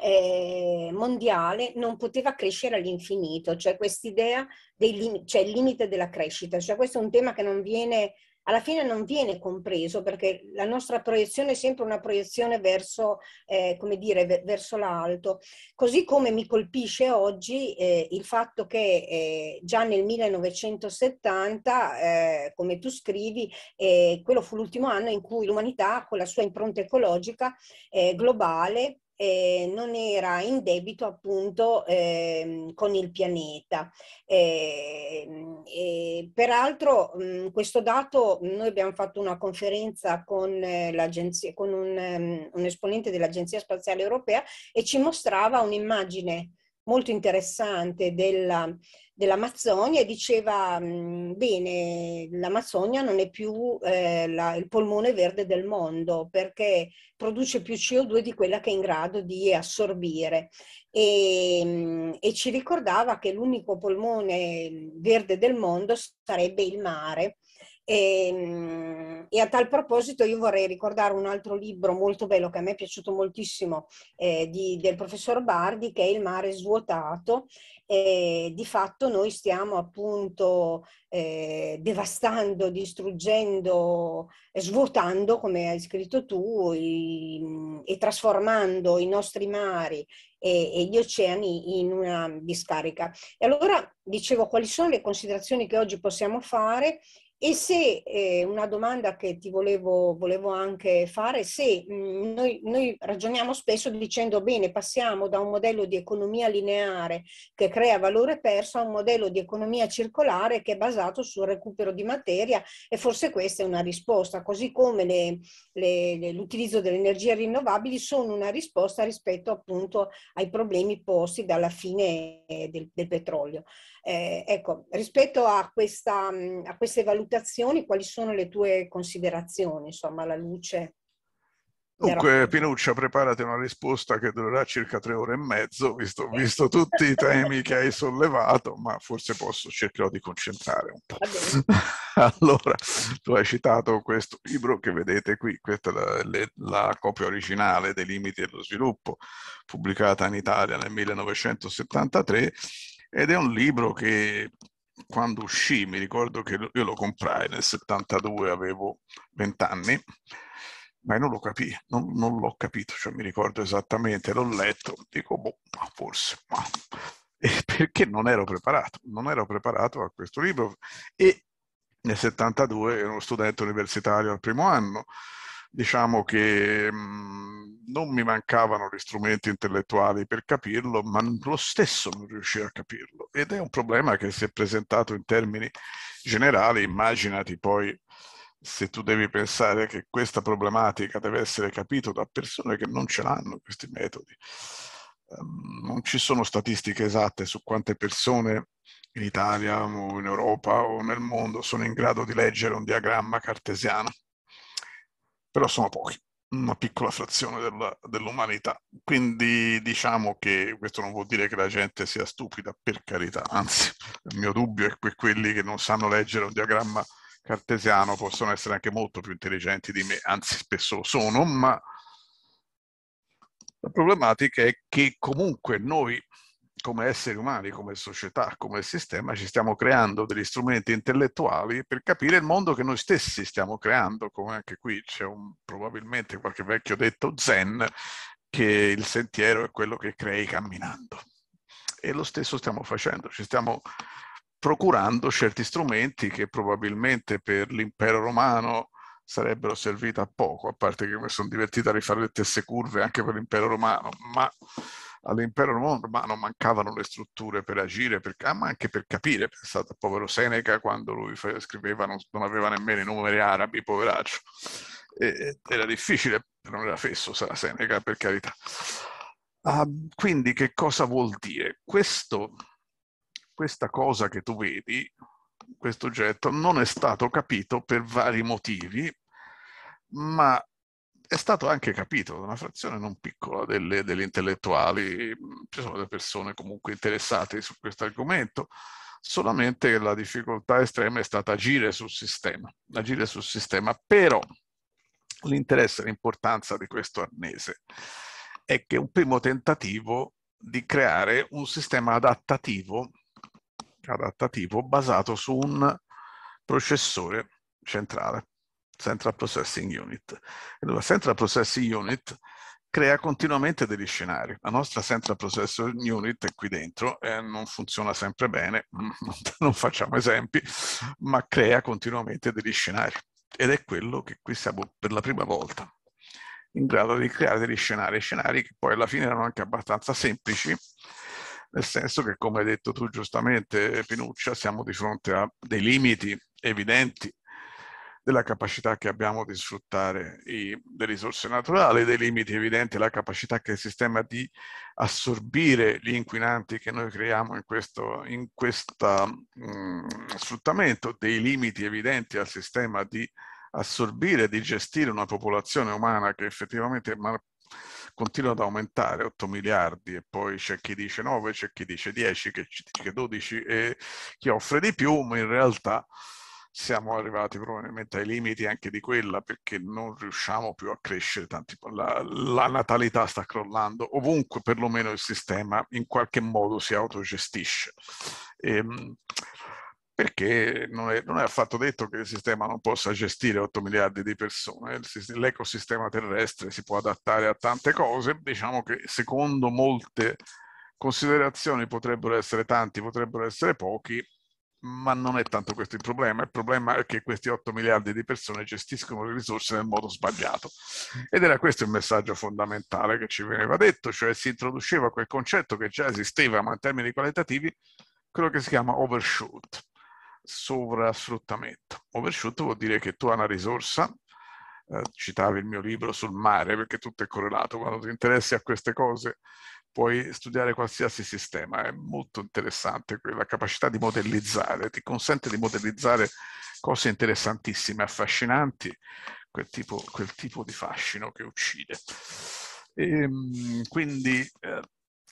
eh, mondiale non poteva crescere all'infinito, cioè quest'idea del lim- cioè il limite della crescita, cioè questo è un tema che non viene, alla fine non viene compreso perché la nostra proiezione è sempre una proiezione verso, eh, come dire, v- verso l'alto. Così come mi colpisce oggi eh, il fatto che eh, già nel 1970, eh, come tu scrivi, eh, quello fu l'ultimo anno in cui l'umanità con la sua impronta ecologica globale eh, non era in debito appunto eh, con il pianeta. Eh, peraltro mh, mm, questo dato, noi abbiamo fatto una conferenza con, eh, con un, um, un esponente dell'Agenzia Spaziale Europea e ci mostrava un'immagine molto interessante della, dell'Amazzonia e diceva mm, bene, l'Amazzonia non è più eh, la, il polmone verde del mondo perché produce più CO2 di quella che è in grado di assorbire e, mm, e ci ricordava che l'unico polmone verde del mondo sarebbe il mare. E, mm, e, a tal proposito io vorrei ricordare un altro libro molto bello che a me è piaciuto moltissimo eh, di, del professor Bardi che è Il mare svuotato eh, di fatto noi stiamo appunto eh, devastando, distruggendo, svuotando, come hai scritto tu, i, e trasformando i nostri mari e, e, gli oceani in una discarica. E allora dicevo quali sono le considerazioni che oggi possiamo fare e se eh, una domanda che ti volevo, volevo anche fare, se mh, mm, noi, noi, ragioniamo spesso dicendo bene, passiamo da un modello di economia lineare che crea valore perso a un modello di economia circolare che è basato sul recupero di materia e forse questa è una risposta, così come le, le, le, l'utilizzo delle energie rinnovabili sono una risposta rispetto appunto ai problemi posti dalla fine del, del petrolio. Eh, ecco, rispetto a, questa, mm, a queste valutazioni, valutazioni, quali sono le tue considerazioni, insomma, alla luce? Dunque, Pinuccia, preparati una risposta che durerà circa tre ore e mezzo, visto, eh. visto tutti i temi che hai sollevato, ma forse posso, cercherò di concentrare un po'. allora, tu hai citato questo libro che vedete qui, questa è la, le, la copia originale dei limiti dello sviluppo, pubblicata in Italia nel 1973, ed è un libro che quando uscì, mi ricordo che io lo comprai nel 72, avevo 20 anni, ma non lo capì, non, non l'ho capito, cioè mi ricordo esattamente, l'ho letto, dico, boh, ma forse, ma... perché non ero preparato, non ero preparato a questo libro e nel 72 ero uno studente universitario al primo anno, diciamo che mhmm, non mi mancavano gli strumenti intellettuali per capirlo, ma lo stesso non riuscivo a capirlo. Ed è un problema che si è presentato in termini generali, immaginati poi se tu devi pensare che questa problematica deve essere capita da persone che non ce l'hanno questi metodi. Ehm, non ci sono statistiche esatte su quante persone in Italia o in Europa o nel mondo sono in grado di leggere un diagramma cartesiano però sono pochi, una piccola frazione della, dell'umanità. Quindi diciamo che questo non vuol dire che la gente sia stupida, per carità, anzi il mio dubbio è che quelli che non sanno leggere un diagramma cartesiano possono essere anche molto più intelligenti di me, anzi spesso lo sono, ma la problematica è che comunque noi come esseri umani, come società, come sistema, ci stiamo creando degli strumenti intellettuali per capire il mondo che noi stessi stiamo creando, come anche qui c'è un, probabilmente qualche vecchio detto zen, che il sentiero è quello che crei camminando. E lo stesso stiamo facendo, ci stiamo procurando certi strumenti che probabilmente per l'impero romano sarebbero serviti a poco, a parte che mi sono divertito a rifare le stesse curve anche per l'impero romano, ma all'impero romano mancavano le strutture per agire, per, ma anche per capire. Pensate al povero Seneca quando lui scriveva, non, non aveva nemmeno i numeri arabi, poveraccio. E, era difficile, non era fesso sarà Seneca, per carità. Uh, quindi che cosa vuol dire? Questo, questa cosa che tu vedi, questo oggetto, non è stato capito per vari motivi, ma è stato anche capito da una frazione non piccola delle, degli intellettuali, ci sono delle persone comunque interessate su questo argomento, solamente la difficoltà estrema è stata agire sul sistema, agire sul sistema, però l'interesse e l'importanza di questo arnese è che è un primo tentativo di creare un sistema adattativo, adattativo basato su un processore centrale Central Processing Unit. Allora, Central Processing Unit crea continuamente degli scenari. La nostra Central Processing Unit è qui dentro, eh, non funziona sempre bene, non facciamo esempi, ma crea continuamente degli scenari. Ed è quello che qui siamo per la prima volta in grado di creare degli scenari, scenari che poi alla fine erano anche abbastanza semplici, nel senso che, come hai detto tu giustamente, Pinuccia, siamo di fronte a dei limiti evidenti della capacità che abbiamo di sfruttare i, le risorse naturali, dei limiti evidenti alla capacità che il sistema di assorbire gli inquinanti che noi creiamo in questo in questa, mh, mm, sfruttamento, dei limiti evidenti al sistema di assorbire, di gestire una popolazione umana che effettivamente continua ad aumentare, 8 miliardi, e poi c'è chi dice 9, c'è chi dice 10, c'è chi dice 12 e chi offre di più, ma in realtà siamo arrivati probabilmente ai limiti anche di quella perché non riusciamo più a crescere tanti, la, la, natalità sta crollando, ovunque perlomeno il sistema in qualche modo si autogestisce. Ehm, perché non è, non è, affatto detto che il sistema non possa gestire 8 miliardi di persone, l'ecosistema terrestre si può adattare a tante cose, diciamo che secondo molte considerazioni potrebbero essere tanti, potrebbero essere pochi, ma non è tanto questo il problema, il problema è che questi 8 miliardi di persone gestiscono le risorse nel modo sbagliato. Ed era questo il messaggio fondamentale che ci veniva detto, cioè si introduceva quel concetto che già esisteva, ma in termini qualitativi, quello che si chiama overshoot, sovrasfruttamento. Overshoot vuol dire che tu hai una risorsa, eh, citavi il mio libro sul mare perché tutto è correlato, quando ti interessi a queste cose puoi studiare qualsiasi sistema, è molto interessante la capacità di modellizzare, ti consente di modellizzare cose interessantissime, affascinanti, quel tipo, quel tipo di fascino che uccide. E, ehm, quindi eh,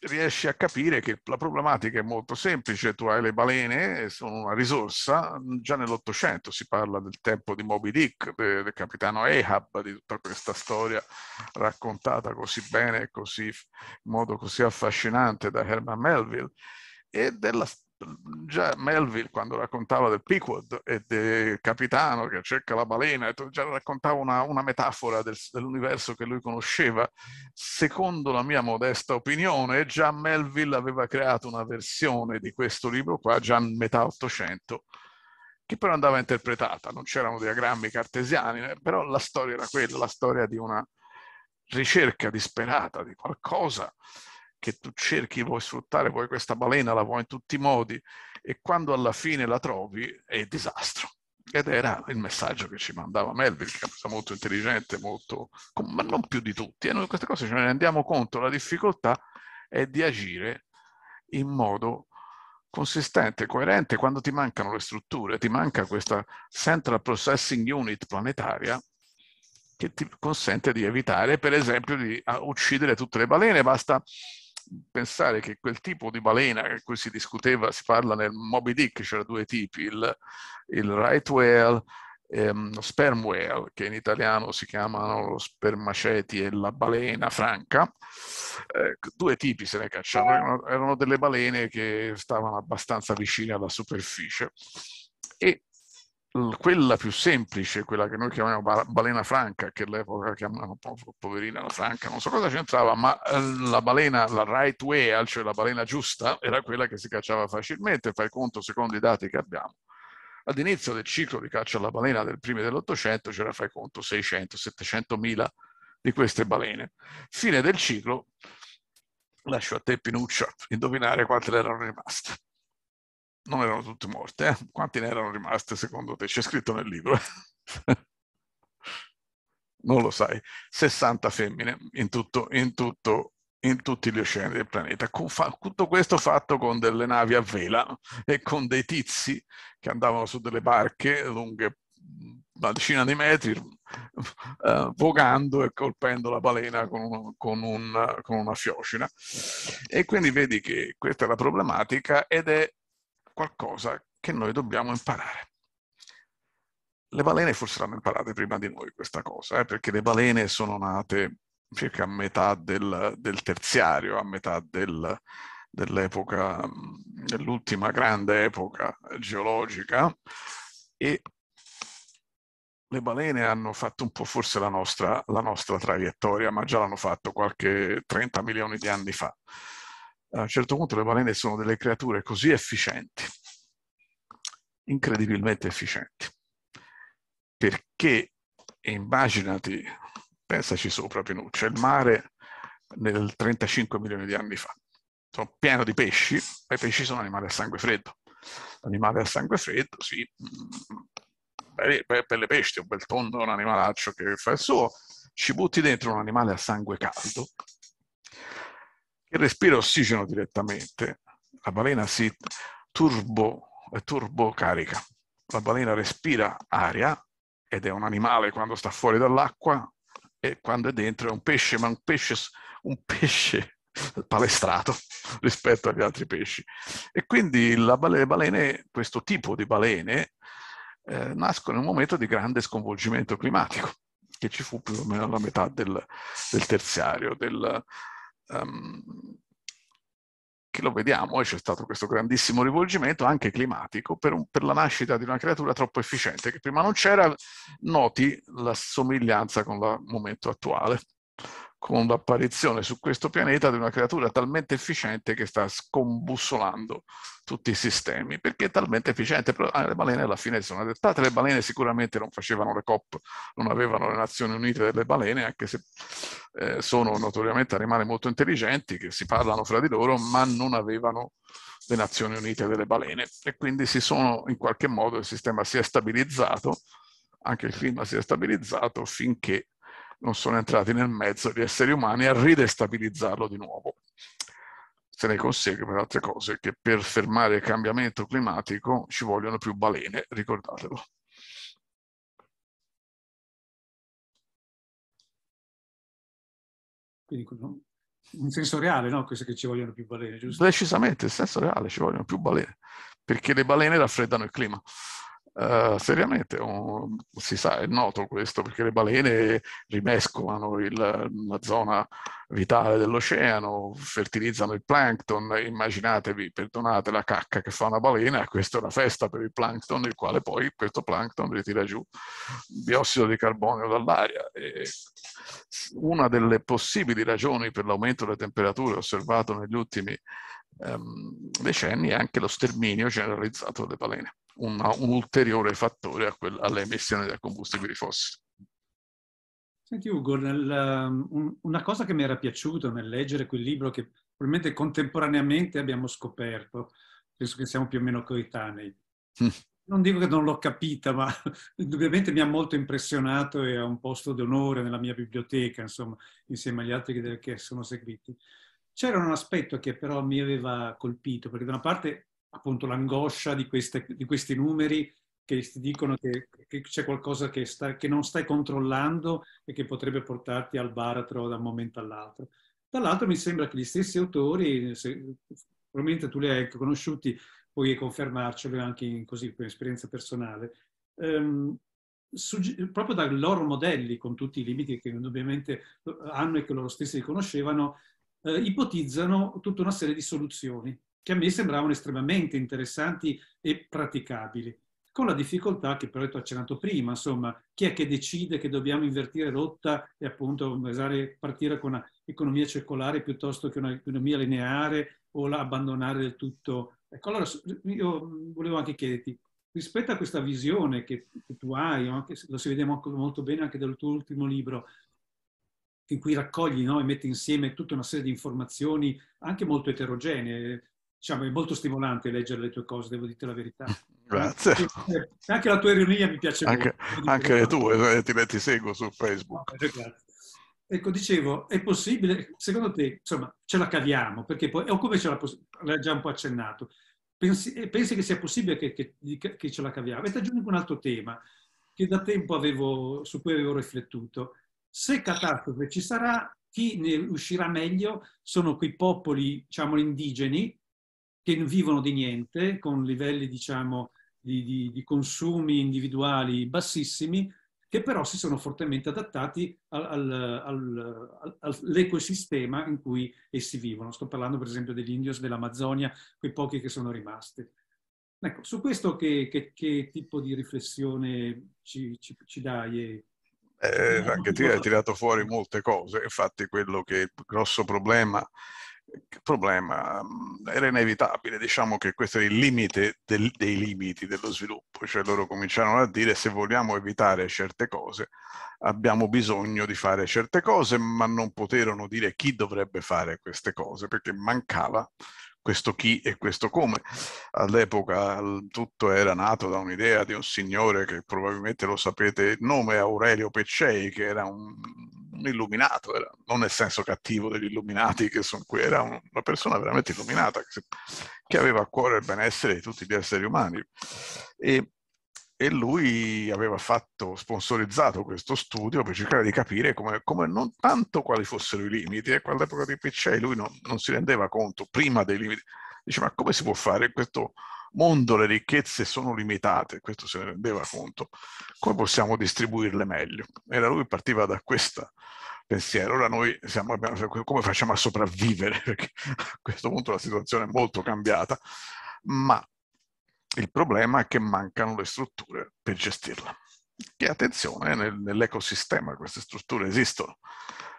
riesci a capire che la problematica è molto semplice, tu hai le balene, eh, sono una risorsa, mm, già nell'Ottocento si parla del tempo di Moby Dick, del, capitano Ahab, di tutta questa storia raccontata così bene, così, in modo così affascinante da Herman Melville, e della, già Melville quando raccontava del Pequod e del capitano che cerca la balena, già raccontava una, una metafora del, dell'universo che lui conosceva. Secondo la mia modesta opinione, già Melville aveva creato una versione di questo libro qua, già in metà Ottocento, che però andava interpretata, non c'erano diagrammi cartesiani, eh, però la storia era quella, la storia di una ricerca disperata di qualcosa che tu cerchi, vuoi sfruttare, vuoi questa balena, la vuoi in tutti i modi e quando alla fine la trovi è disastro. Ed era il messaggio che ci mandava Melville, che è molto intelligente, molto, ma non più di tutti. E eh. noi queste cose ce ne rendiamo conto, la difficoltà è di agire in modo consistente, coerente, quando ti mancano le strutture, ti manca questa Central Processing Unit planetaria che ti consente di evitare, per esempio, di ah, uccidere tutte le balene. Basta pensare che quel tipo di balena di cui si discuteva, si parla nel Moby Dick, c'erano due tipi, il, il right whale e ehm, lo sperm whale, che in italiano si chiamano lo spermaceti e la balena franca, eh, due tipi se ne cacciavano, erano, erano, delle balene che stavano abbastanza vicine alla superficie e Mm, quella più semplice, quella che noi chiamiamo balena franca, che all'epoca chiamavano poverina la franca, non so cosa c'entrava, ma eh, la balena, la right whale, cioè la balena giusta, era quella che si cacciava facilmente, fai conto secondo i dati che abbiamo. All'inizio del ciclo di caccia alla balena del primo dell'Ottocento c'era, fai conto, 600-700 mila di queste balene. Fine del ciclo, lascio a te Pinuccia indovinare quante erano rimaste non erano tutte morte. Eh? Quanti ne erano rimaste secondo te? C'è scritto nel libro. non lo sai. 60 femmine in, tutto, in, tutto, in tutti gli oceani del pianeta. Con, fa, tutto questo fatto con delle navi a vela e con dei tizi che andavano su delle barche lunghe una decina di metri eh, vogando e colpendo la balena con, un, con, un, con una fiocina. E quindi vedi che questa è la problematica ed è qualcosa che noi dobbiamo imparare. Le balene forse l'hanno imparata prima di noi questa cosa, eh, perché le balene sono nate circa a metà del, del terziario, a metà del, dell'epoca, mm, dell'ultima grande epoca geologica e le balene hanno fatto un po' forse la nostra, la nostra traiettoria, ma già l'hanno fatto qualche 30 milioni di anni fa a un certo punto le balene sono delle creature così efficienti, incredibilmente efficienti, perché immaginati, pensaci sopra Pinuccia, il mare nel 35 milioni di anni fa, sono pieno di pesci, e i pesci sono animali a sangue freddo. L'animale a sangue freddo, sì, mm, per le pesci, un bel tondo, un animalaccio che fa il suo, ci butti dentro un animale a sangue caldo che respira ossigeno direttamente. La balena si turbo, turbocarica. La balena respira aria ed è un animale quando sta fuori dall'acqua e quando è dentro è un pesce, ma un pesce, un pesce palestrato rispetto agli altri pesci. E quindi balene, questo tipo di balene eh, nascono in un momento di grande sconvolgimento climatico che ci fu più o meno alla metà del, del terziario, del, um, che lo vediamo, e c'è stato questo grandissimo rivolgimento anche climatico per, un, per, la nascita di una creatura troppo efficiente che prima non c'era, noti la somiglianza con il momento attuale con l'apparizione su questo pianeta di una creatura talmente efficiente che sta scombussolando tutti i sistemi, perché è talmente efficiente, però ah, le balene alla fine sono adattate. le balene sicuramente non facevano le COP, non avevano le Nazioni Unite delle balene, anche se eh, sono notoriamente animali molto intelligenti che si parlano fra di loro, ma non avevano le Nazioni Unite delle balene e quindi si sono in qualche modo il sistema si è stabilizzato, anche il clima si è stabilizzato finché non sono entrati nel mezzo di esseri umani a ridestabilizzarlo di nuovo. Se ne consegue per altre cose che per fermare il cambiamento climatico ci vogliono più balene, ricordatelo. Quindi in senso reale, no? Queste che ci vogliono più balene, giusto? Decisamente, in senso reale ci vogliono più balene, perché le balene raffreddano il clima. Eh, seriamente, um, si sa, è noto questo perché le balene rimescolano il, una zona vitale dell'oceano, fertilizzano il plankton. Immaginatevi, perdonate la cacca che fa una balena, questa è una festa per il plankton, il quale poi questo plankton ritira giù biossido di carbonio dall'aria. E una delle possibili ragioni per l'aumento delle temperature osservato negli ultimi ehm, decenni è anche lo sterminio generalizzato delle balene una, un ulteriore fattore alle emissioni da combustibili fossili. Senti Ugo, nel, um, una cosa che mi era piaciuta nel leggere quel libro che probabilmente contemporaneamente abbiamo scoperto, penso che siamo più o meno coetanei. Mm. Non dico che non l'ho capita, ma indubbiamente mi ha molto impressionato e ha un posto d'onore nella mia biblioteca, insomma, insieme agli altri che sono seguiti. C'era un aspetto che però mi aveva colpito, perché da una parte appunto l'angoscia di, di, questi numeri che ti dicono che, che c'è qualcosa che, sta, che, non stai controllando e che potrebbe portarti al baratro da un momento all'altro. Dall'altro mi sembra che gli stessi autori, se, probabilmente tu li hai conosciuti, puoi confermarcelo anche in, così, per esperienza personale, ehm, proprio dai loro modelli, con tutti i limiti che indubbiamente eh, hanno e che loro stessi riconoscevano, eh, ipotizzano tutta una serie di soluzioni che a me sembravano estremamente interessanti e praticabili, con la difficoltà che però ho accennato prima, insomma, chi è che decide che dobbiamo invertire rotta e appunto partire con un'economia circolare piuttosto che un'economia lineare o abbandonare del tutto. Ecco, allora io volevo anche chiederti, rispetto a questa visione che, che tu hai, anche, lo si vede molto bene anche dal tuo ultimo libro, in cui raccogli no? e metti insieme tutta una serie di informazioni anche molto eterogenee, diciamo, è molto stimolante leggere le tue cose, devo dire la verità. Grazie. Anche la tua ironia mi piace anche, molto. Anche le tue, eh, ti, ti seguo su Facebook. No, ecco, dicevo, è possibile, secondo te, insomma, ce la caviamo, perché poi, o come ce la l'hai già un po' accennato, pensi, eh, pensi che sia possibile che, che, che ce la caviamo? E ti aggiungo un altro tema che da tempo avevo, su cui avevo riflettuto. Se catastrofe ci sarà, chi ne uscirà meglio sono quei popoli, diciamo, indigeni, che vivono di niente, con livelli diciamo, di, di, di consumi individuali bassissimi, che però si sono fortemente adattati al, al, al, all'ecosistema in cui essi vivono. Sto parlando per esempio degli indios dell'Amazzonia, quei pochi che sono rimasti. Ecco, su questo che, che, che tipo di riflessione ci, ci, ci dai? E... Eh, anche tu hai tirato fuori molte cose, infatti quello che è il grosso problema il problema era inevitabile, diciamo che questo era il limite del, dei limiti dello sviluppo, cioè loro cominciarono a dire se vogliamo evitare certe cose abbiamo bisogno di fare certe cose, ma non poterono dire chi dovrebbe fare queste cose perché mancava questo chi e questo come. All'epoca tutto era nato da un'idea di un signore che probabilmente lo sapete, il nome Aurelio Peccei, che era un illuminato, era, non nel senso cattivo degli illuminati che sono qui, era un, una persona veramente illuminata che, che, aveva a cuore il benessere di tutti gli esseri umani. E, e lui aveva fatto, sponsorizzato questo studio per cercare di capire come, come non tanto quali fossero i limiti, e all'epoca di PC lui non, non si rendeva conto prima dei limiti, Dice, ma come si può fare in questo mondo le ricchezze sono limitate, questo se ne rendeva conto, come possiamo distribuirle meglio? Era lui partiva da questo pensiero, ora noi siamo, come facciamo a sopravvivere? Perché a questo punto la situazione è molto cambiata, ma il problema è che mancano le strutture per gestirla. Che attenzione, nell'ecosistema queste strutture esistono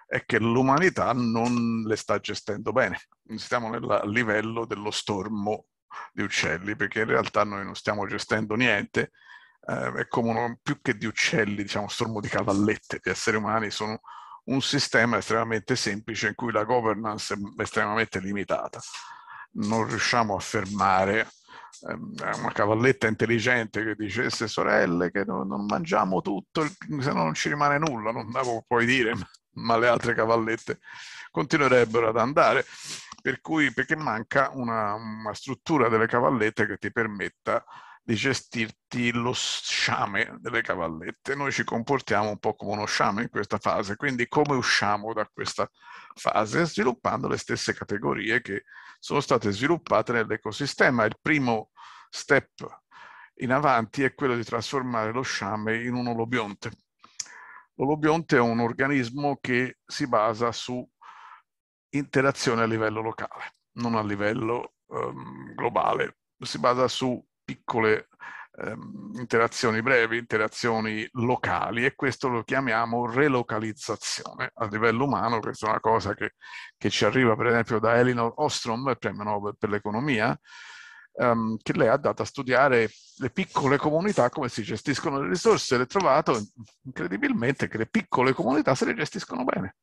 è che l'umanità non le sta gestendo bene. Stiamo nel livello dello stormo di uccelli, perché in realtà noi non stiamo gestendo niente, eh, è come uno, più che di uccelli, diciamo, stormo di cavallette. Gli esseri umani sono un sistema estremamente semplice in cui la governance è estremamente limitata. Non riusciamo a fermare ehm, una cavalletta intelligente che dicesse sorelle che no, non mangiamo tutto, se no non ci rimane nulla, non devo poi dire, ma le altre cavallette continuerebbero ad andare, per cui, perché manca una, una struttura delle cavallette che ti permetta di gestirti lo sciame delle cavallette. Noi ci comportiamo un po' come uno sciame in questa fase, quindi come usciamo da questa fase? Sviluppando le stesse categorie che sono state sviluppate nell'ecosistema. Il primo step in avanti è quello di trasformare lo sciame in un olobionte L'olobionte è un organismo che si basa su interazione a livello locale, non a livello um, globale, si basa su piccole um, interazioni brevi, interazioni locali e questo lo chiamiamo relocalizzazione a livello umano, questa è una cosa che, che ci arriva per esempio da Elinor Ostrom, il premio Nobel per l'economia, um, che lei ha dato a studiare le piccole comunità, come si gestiscono le risorse, ed è trovato incredibilmente che le piccole comunità se le gestiscono bene.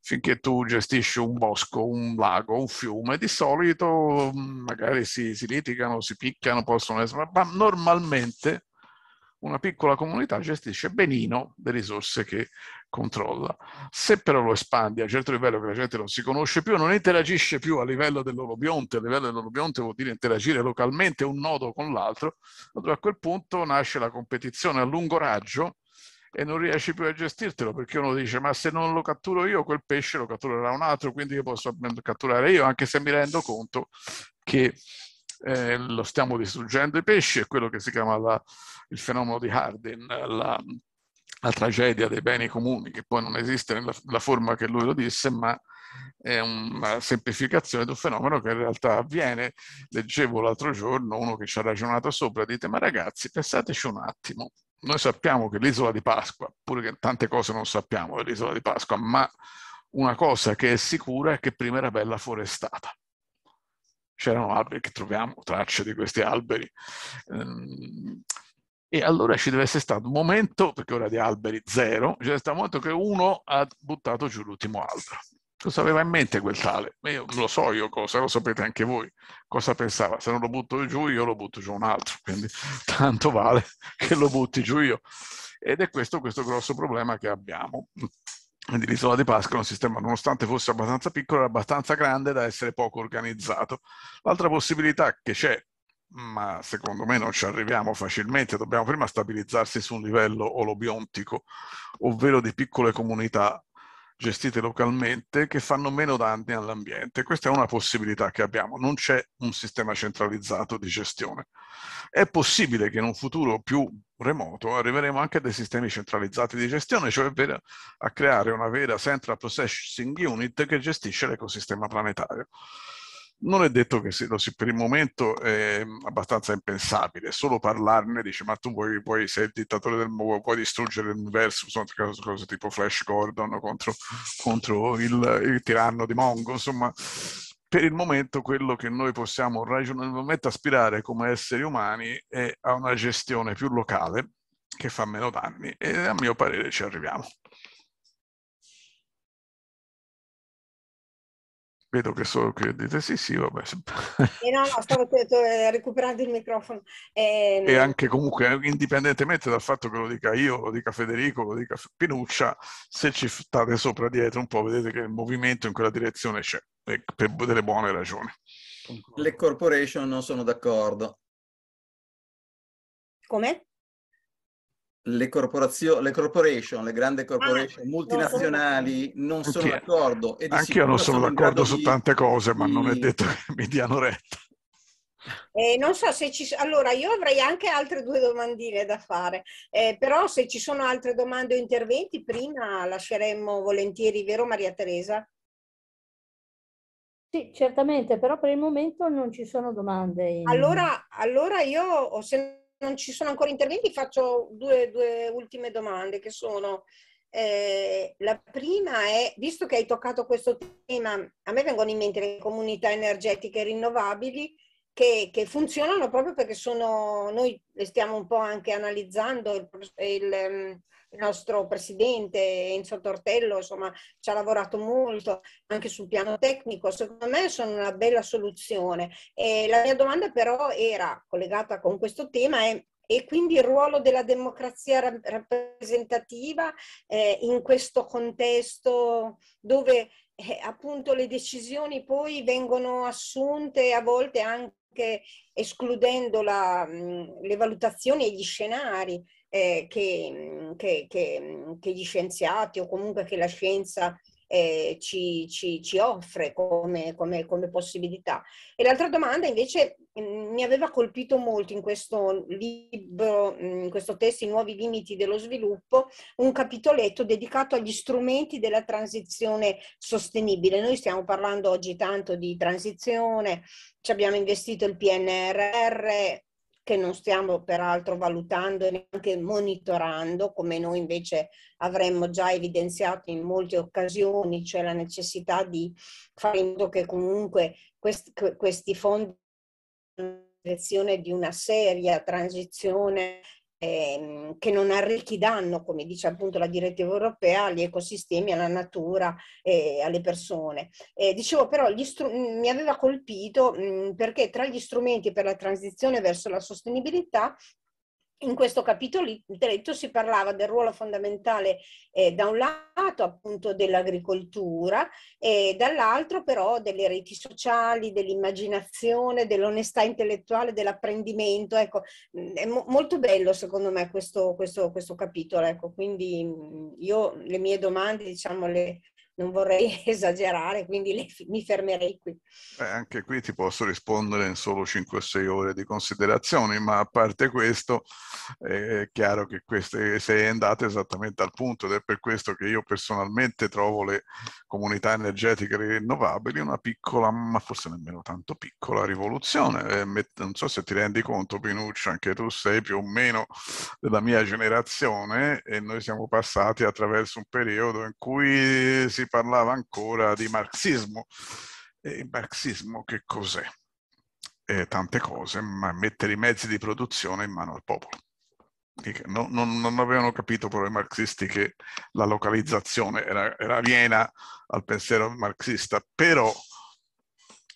Finché tu gestisci un bosco, un lago, un fiume, di solito mm, magari si, si litigano, si picchiano, possono essere, ma normalmente una piccola comunità gestisce benino le risorse che controlla. Se però lo espandi a un certo livello che la gente non si conosce più, non interagisce più a livello dell'olobionte, a livello dell'olobionte vuol dire interagire localmente un nodo con l'altro, allora a quel punto nasce la competizione a lungo raggio e non riesci più a gestirtelo perché uno dice ma se non lo catturo io quel pesce lo catturerà un altro quindi io posso catturare io anche se mi rendo conto che eh, lo stiamo distruggendo i pesci, è quello che si chiama la, il fenomeno di Hardin, la, la, tragedia dei beni comuni, che poi non esiste nella forma che lui lo disse, ma è una semplificazione di un fenomeno che in realtà avviene. Leggevo l'altro giorno uno che ci ha ragionato sopra, dite ma ragazzi pensateci un attimo, noi sappiamo che l'isola di Pasqua, pure che tante cose non sappiamo dell'isola di Pasqua, ma una cosa che è sicura è che prima era bella forestata c'erano alberi che troviamo, tracce di questi alberi. Ehm, e allora ci deve essere stato un momento, perché ora di alberi zero, ci c'è stato un momento che uno ha buttato giù l'ultimo albero. Cosa aveva in mente quel tale? Io lo so io cosa, lo sapete anche voi. Cosa pensava? Se non lo butto giù io, lo butto giù un altro. Quindi tanto vale che lo butti giù io. Ed è questo, questo grosso problema che abbiamo dell'isola di Pasqua era un sistema, nonostante fosse abbastanza piccolo, era abbastanza grande da essere poco organizzato. L'altra possibilità che c'è, ma secondo me non ci arriviamo facilmente, dobbiamo prima stabilizzarsi su un livello olobiontico, ovvero di piccole comunità gestite localmente che fanno meno danni all'ambiente. Questa è una possibilità che abbiamo, non c'è un sistema centralizzato di gestione. È possibile che in un futuro più remoto arriveremo anche a dei sistemi centralizzati di gestione, cioè a creare una vera central processing unit che gestisce l'ecosistema planetario. Non è detto che per il momento è abbastanza impensabile, solo parlarne dice ma tu vuoi, vuoi sei il dittatore del mondo, vuoi distruggere l'universo, sono cose tipo Flash Gordon contro, contro il, il tiranno di Mongo, insomma per il momento quello che noi possiamo ragionevolmente aspirare come esseri umani è a una gestione più locale che fa meno danni e a mio parere ci arriviamo. Vedo che solo che dite sì, sì, vabbè. Eh no, no, stavo recuperando il microfono. Eh, e anche comunque, eh, indipendentemente dal fatto che lo dica io, lo dica Federico, lo dica Pinuccia, se ci state sopra dietro un po', vedete che il movimento in quella direzione c'è, per delle buone ragioni. Le corporation non sono d'accordo. Come? le, corporazio- le corporation, le grandi ah, corporation ah, multinazionali non sono okay. d'accordo. E Anche io non sono, d'accordo su di... tante cose, ma sì. non è detto che mi diano retta. Eh, non so se ci allora io avrei anche altre due domandine da fare, eh, però se ci sono altre domande o interventi, prima lasceremmo volentieri, vero Maria Teresa? Sì, certamente, però per il momento non ci sono domande. In... Allora, allora io, se non ci sono ancora interventi, faccio due, due ultime domande che sono. Eh, la prima è, visto che hai toccato questo tema, a me vengono in mente le comunità energetiche rinnovabili che, che funzionano proprio perché sono, noi le stiamo un po' anche analizzando il, il, il nostro presidente Enzo Tortello insomma, ci ha lavorato molto anche sul piano tecnico, secondo me sono una bella soluzione. E la mia domanda però era collegata con questo tema è e quindi il ruolo della democrazia rappresentativa eh, in questo contesto dove eh, appunto le decisioni poi vengono assunte a volte anche escludendo la, le valutazioni e gli scenari eh, che, che, che, che, gli scienziati o comunque che la scienza eh, ci, ci, ci, offre come, come, come, possibilità. E l'altra domanda invece mm, mi aveva colpito molto in questo libro, mm, in questo testo I nuovi limiti dello sviluppo, un capitoletto dedicato agli strumenti della transizione sostenibile. Noi stiamo parlando oggi tanto di transizione, ci abbiamo investito il PNRR, che non stiamo peraltro valutando e neanche monitorando, come noi invece avremmo già evidenziato in molte occasioni, cioè la necessità di fare in modo che comunque questi, questi fondi direzione di una seria transizione ehm, che non arricchiranno, come dice appunto la direttiva europea, agli ecosistemi, alla natura e eh, alle persone. Eh, dicevo però, mi aveva colpito mh, perché tra gli strumenti per la transizione verso la sostenibilità in questo capitolo si parlava del ruolo fondamentale eh, da un lato appunto dell'agricoltura e dall'altro però delle reti sociali, dell'immaginazione, dell'onestà intellettuale, dell'apprendimento. Ecco, mm, è mo- molto bello secondo me questo, questo, questo capitolo. Ecco, quindi mm, io le mie domande diciamo le, non vorrei esagerare, quindi mi fermerei qui. Beh, anche qui ti posso rispondere in solo 5-6 ore di considerazioni, ma a parte questo è chiaro che queste, sei andata esattamente al punto ed è per questo che io personalmente trovo le comunità energetiche rinnovabili una piccola, ma forse nemmeno tanto piccola, rivoluzione. Eh, non so se ti rendi conto, Pinuccio, anche tu sei più o meno della mia generazione e noi siamo passati attraverso un periodo in cui si si parlava ancora di marxismo. E il marxismo che cos'è? Eh, tante cose, ma mettere i mezzi di produzione in mano al popolo. Non, non, non avevano capito però i marxisti che la localizzazione era, era aliena al pensiero marxista, però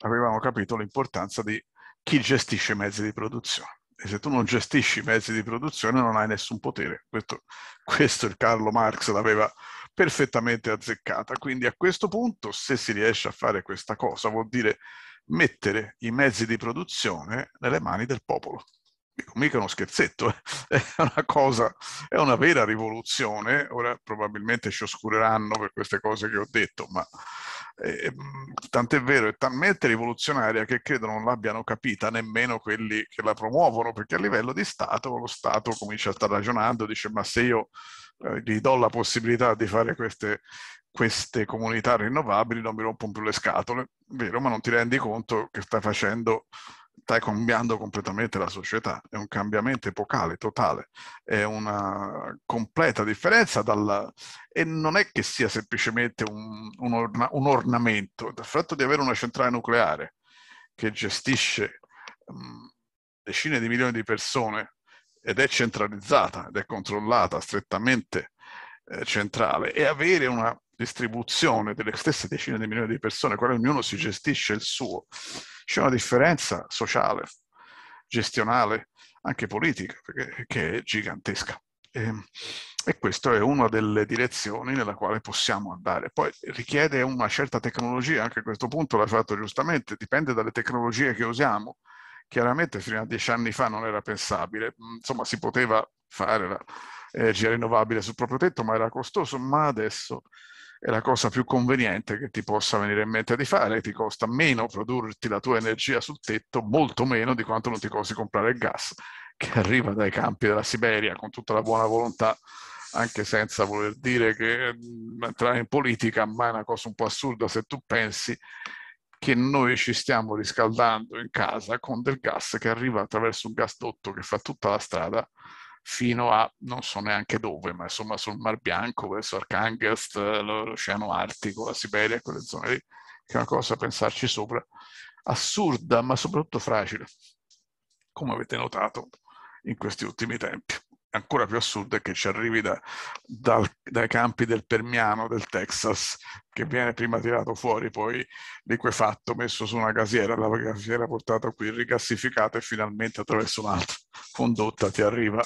avevano capito l'importanza di chi gestisce i mezzi di produzione. E se tu non gestisci i mezzi di produzione non hai nessun potere. Questo, questo il Carlo Marx l'aveva perfettamente azzeccata. Quindi a questo punto, se si riesce a fare questa cosa, vuol dire mettere i mezzi di produzione nelle mani del popolo. Mica uno scherzetto, eh? è una cosa, è una vera rivoluzione. Ora probabilmente ci oscureranno per queste cose che ho detto, ma eh, mm, tant'è vero, è talmente rivoluzionaria che credo non l'abbiano capita nemmeno quelli che la promuovono, perché a livello di Stato lo Stato comincia a stare ragionando, dice ma se io eh, gli do la possibilità di fare queste, queste comunità rinnovabili, non mi rompono più le scatole, vero, ma non ti rendi conto che stai facendo stai cambiando completamente la società, è un cambiamento epocale, totale, è una completa differenza dalla... e non è che sia semplicemente un, un, orna, un ornamento, il fatto di avere una centrale nucleare che gestisce um, decine di milioni di persone ed è centralizzata ed è controllata strettamente eh, centrale e avere una distribuzione delle stesse decine di milioni di persone, quale ognuno si gestisce il suo, c'è una differenza sociale, gestionale, anche politica, perché, che è gigantesca. Ehm, e, e questa è una delle direzioni nella quale possiamo andare. Poi richiede una certa tecnologia, anche a questo punto l'hai fatto giustamente, dipende dalle tecnologie che usiamo chiaramente fino a dieci anni fa non era pensabile, mm, insomma si poteva fare l'energia rinnovabile sul proprio tetto, ma era costoso, ma adesso è la cosa più conveniente che ti possa venire in mente di fare, ti costa meno produrti la tua energia sul tetto, molto meno di quanto non ti costi comprare il gas che arriva dai campi della Siberia con tutta la buona volontà, anche senza voler dire che mm, entrare in politica, ma è una cosa un po' assurda se tu pensi che noi ci stiamo riscaldando in casa con del gas che arriva attraverso un gasdotto che fa tutta la strada fino a non so neanche dove, ma insomma sul Mar Bianco, verso Archangelsk, l'Oceano Artico, la Siberia, quelle zone lì, che è una cosa a pensarci sopra, assurda ma soprattutto fragile, come avete notato in questi ultimi tempi ancora più a sud che ci arrivi da, dal, dai campi del Permiano, del Texas, che viene prima tirato fuori, poi liquefatto, messo su una gasiera, la gasiera portata qui, rigassificata e finalmente attraverso un'altra condotta ti arriva,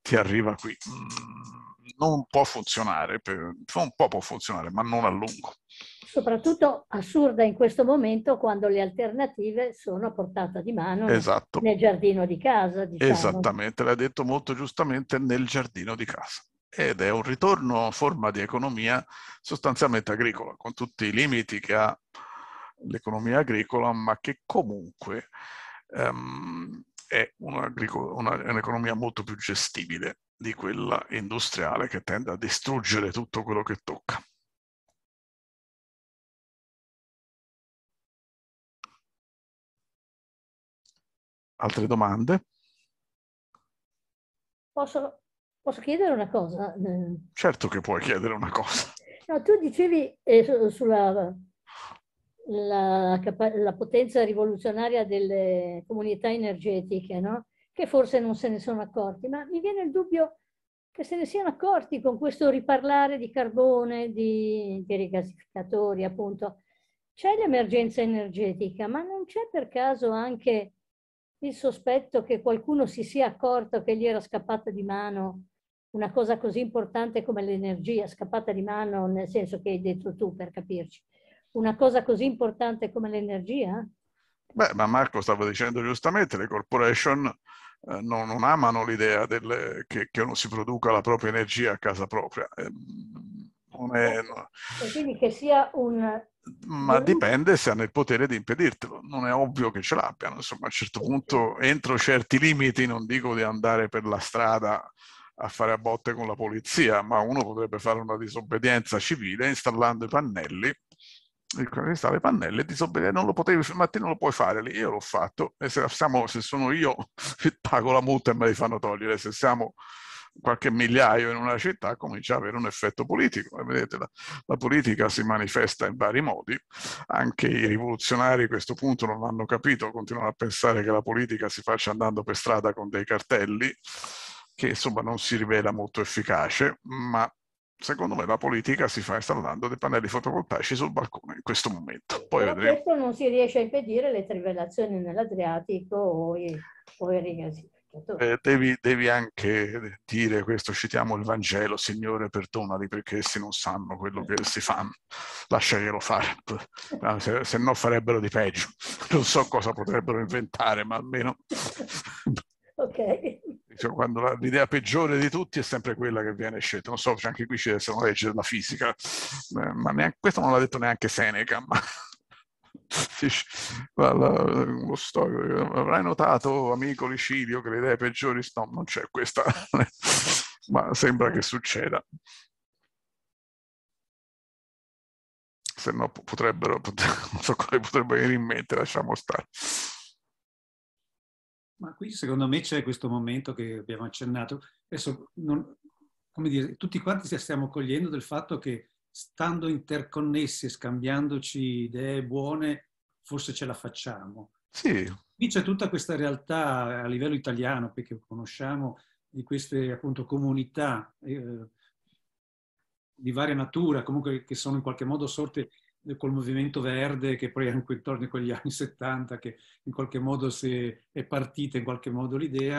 ti arriva qui. Mm non può funzionare, per, un po' può funzionare, ma non a lungo. Soprattutto assurda in questo momento quando le alternative sono a portata di mano esatto. nel giardino di casa. Diciamo. Esattamente, l'ha detto molto giustamente, nel giardino di casa. Ed è un ritorno a forma di economia sostanzialmente agricola, con tutti i limiti che ha l'economia agricola, ma che comunque... Um, è un'economia molto più gestibile di quella industriale che tende a distruggere tutto quello che tocca. Altre domande? Posso, posso, chiedere una cosa? Eh. Certo che puoi chiedere una cosa. No, tu dicevi eh, sulla la, la potenza rivoluzionaria delle comunità energetiche, no? che forse non se ne sono accorti, ma mi viene il dubbio che se ne siano accorti con questo riparlare di carbone, di, di rigasificatori, appunto. C'è l'emergenza energetica, ma non c'è per caso anche il sospetto che qualcuno si sia accorto che gli era scappata di mano una cosa così importante come l'energia, scappata di mano nel senso che hai detto tu, per capirci una cosa così importante come l'energia? Beh, ma Marco stava dicendo giustamente, le corporation eh, non, non, amano l'idea del, che, che, non si produca la propria energia a casa propria. Eh, è, no. quindi che sia un... Ma dipende se hanno il potere di impedirtelo, non è ovvio che ce l'abbiano, insomma a un certo punto entro certi limiti non dico di andare per la strada a fare a botte con la polizia, ma uno potrebbe fare una disobbedienza civile installando i pannelli questa le pannelle, disobbediente, non lo potevi, te non lo puoi fare lì, io l'ho fatto, e se, siamo, se sono io pago la multa e me li fanno togliere, se siamo qualche migliaio in una città comincia ad avere un effetto politico. E vedete, la, la, politica si manifesta in vari modi, anche i rivoluzionari a questo punto non l'hanno capito, continuano a pensare che la politica si faccia andando per strada con dei cartelli, che insomma non si rivela molto efficace, ma Secondo me la politica si fa installando dei pannelli fotovoltaici sul balcone in questo momento. Poi Però vedremo. Questo non si riesce a impedire le trivellazioni nell'Adriatico o i, o i rigasi. Eh, devi, devi, anche dire questo, citiamo il Vangelo, Signore perdonali perché essi non sanno quello che si fanno, lasciaglielo fare, ah, se, se no farebbero di peggio, non so cosa potrebbero inventare, ma almeno... ok. Cioè, quando l'idea peggiore di tutti è sempre quella che viene scelta. Non so, cioè, anche qui ci deve essere una legge della fisica, eh, ma neanche, questo non l'ha detto neanche Seneca. Ma... lo storico, avrai notato, amico Licilio, che le idee peggiori no, non c'è questa, ma sembra che succeda. Se no potrebbero, potrebbero, potrebbe venire in mente, lasciamo stare. Ma qui secondo me c'è questo momento che abbiamo accennato. Adesso, non, come dire, tutti quanti stiamo cogliendo del fatto che stando interconnessi e scambiandoci idee buone, forse ce la facciamo. Sì. Qui c'è tutta questa realtà a livello italiano, perché conosciamo di queste appunto comunità eh, di varia natura, comunque che sono in qualche modo sorte col movimento verde che poi anche intorno a quegli anni 70 che in qualche modo è partita in qualche modo l'idea,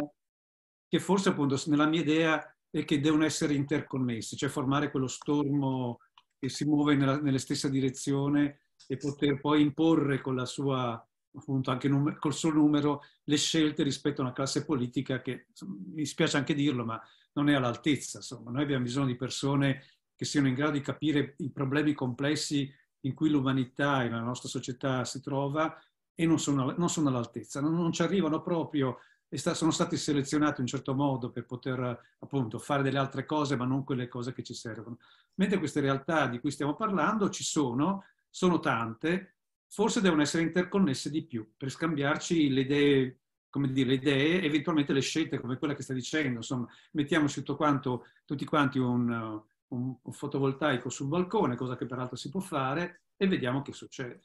che forse appunto nella mia idea è che devono essere interconnessi, cioè formare quello stormo che si muove nella, nella stessa direzione e poter poi imporre con la sua appunto anche col suo numero le scelte rispetto a una classe politica che mi spiace anche dirlo, ma non è all'altezza. Insomma, noi abbiamo bisogno di persone che siano in grado di capire i problemi complessi in cui l'umanità e la nostra società si trova e non sono, non sono all'altezza, non, non, ci arrivano proprio e sta, sono stati selezionati in certo modo per poter appunto fare delle altre cose ma non quelle cose che ci servono. Mentre queste realtà di cui stiamo parlando ci sono, sono tante, forse devono essere interconnesse di più per scambiarci le idee come dire, le idee, eventualmente le scelte come quella che sta dicendo, insomma, mettiamoci tutto quanto, tutti quanti un, un, un fotovoltaico sul balcone, cosa che peraltro si può fare, e vediamo che succede.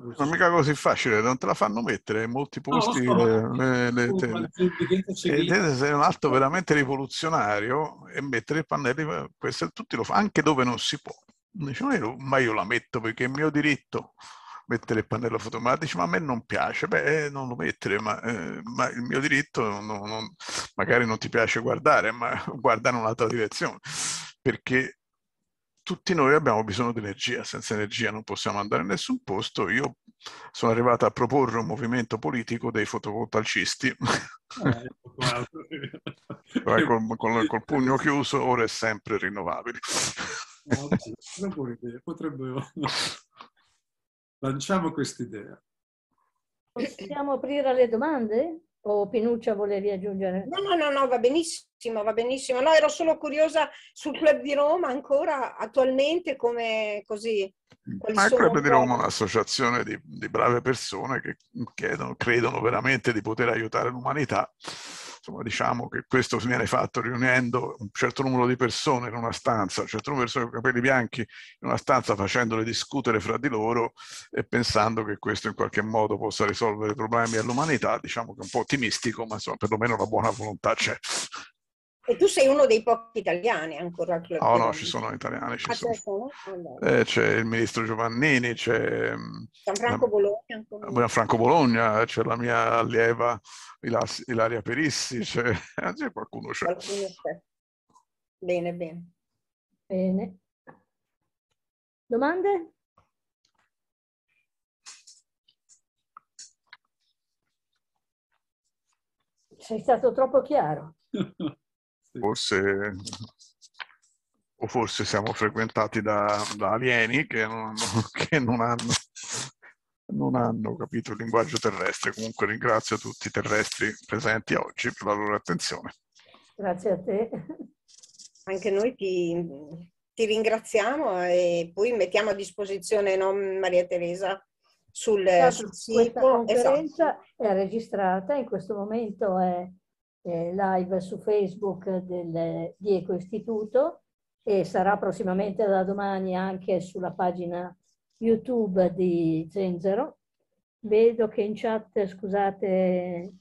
Non è mica così facile, non te la fanno mettere in molti posti. No, so, eh, le, le, eh, è un atto veramente rivoluzionario e mettere i pannelli, questo tutti lo fanno, anche dove non si può. Dice, ma io la metto perché è mio diritto mettere il pannello fotomatico, ma a me non piace, beh, eh, non lo mettere, ma, eh, ma il mio diritto non, non, magari non ti piace guardare, ma guardare in un'altra direzione perché tutti noi abbiamo bisogno di energia, senza energia non possiamo andare in nessun posto. Io sono arrivato a proporre un movimento politico dei fotovoltaicisti. Eh, col, col, col, pugno chiuso, ora è sempre rinnovabile. No, potrebbe, potrebbe... Lanciamo quest'idea. Possiamo aprire alle domande? o Pinuccia volevi aggiungere? No, no, no, no, va benissimo, va benissimo. No, ero solo curiosa sul club di Roma ancora attualmente come così. Ma il club di Roma è un'associazione di, di brave persone che chiedono, credono veramente di poter aiutare l'umanità insomma, diciamo che questo viene fatto riunendo un certo numero di persone in una stanza, un certo numero di persone con capelli bianchi in una stanza facendole discutere fra di loro e pensando che questo in qualche modo possa risolvere i problemi dell'umanità, diciamo che è un po' ottimistico, ma insomma perlomeno la buona volontà c'è. E tu sei uno dei pochi italiani ancora al Oh no, ci sono italiani. Ah, ci sono. Allora. Eh, c'è il ministro Giovannini, c'è Gianfranco mm, Bologna, Gianfranco Bologna, c'è la mia allieva Ilar- Ilaria Perissi, c'è, c'è qualcuno. C'è. qualcuno c'è. Bene, bene. Bene. Domande? Sei stato troppo chiaro. forse, o forse siamo frequentati da, da alieni che, non, che non, hanno, non, hanno, capito il linguaggio terrestre. Comunque ringrazio tutti i terrestri presenti oggi per la loro attenzione. Grazie a te. Anche noi ti, ti ringraziamo e poi mettiamo a disposizione no, Maria Teresa sul, esatto, sul sito. Questa esatto. conferenza esatto. è registrata, in questo momento è eh, live su Facebook del, di Eco Istituto e sarà prossimamente da domani anche sulla pagina YouTube di Zenzero. Vedo che in chat, scusate,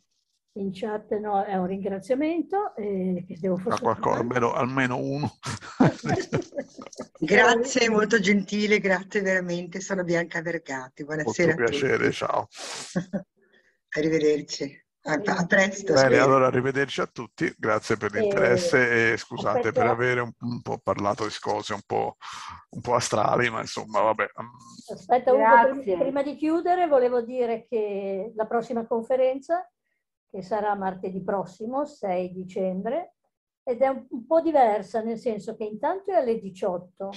in chat no, è un ringraziamento eh, che devo forse qualcosa, almeno, almeno uno. grazie, molto gentile, grazie veramente. Sono Bianca Vergati. Buonasera. Molto piacere, ciao. Arrivederci. A, a presto. Bene, spero. allora arrivederci a tutti, grazie per l'interesse e, e scusate per avere un, un, po' parlato di cose un po', un po astrali, ma insomma vabbè. Mm. Aspetta, Ugo, prima, prima di chiudere volevo dire che la prossima conferenza, che sarà martedì prossimo, 6 dicembre, ed è un, un po' diversa nel senso che intanto è alle 18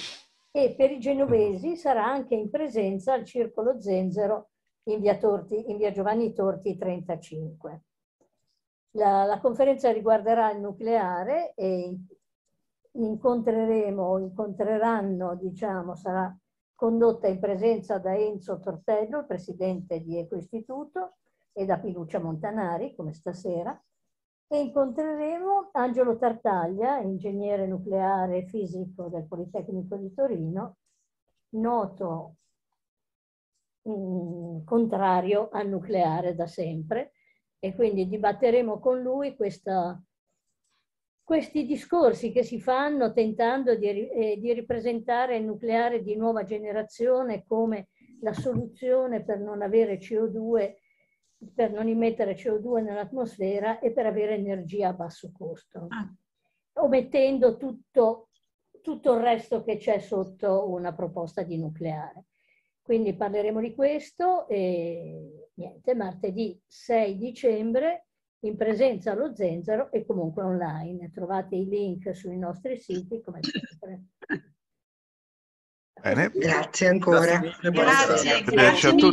e per i genovesi mhm. sarà anche in presenza al Circolo Zenzero in via, Torti, in via Giovanni Torti 35. La, la, conferenza riguarderà il nucleare e incontreremo, incontreranno, diciamo, sarà condotta in presenza da Enzo Tortello, il presidente di Ecoistituto, e da Piluccia Montanari, come stasera, e incontreremo Angelo Tartaglia, ingegnere nucleare e fisico del Politecnico di Torino, noto Mm, contrario al nucleare da sempre e quindi dibatteremo con lui questa, questi discorsi che si fanno tentando di, eh, di ripresentare il nucleare di nuova generazione come la soluzione per non avere CO2 per non immettere CO2 nell'atmosfera e per avere energia a basso costo, ah. omettendo tutto, tutto il resto che c'è sotto una proposta di nucleare. Quindi parleremo di questo e niente, martedì 6 dicembre in presenza allo Zenzero e comunque online. Trovate i link sui nostri siti come sempre. Bene. Grazie ancora. Grazie, grazie, grazie. a tutti.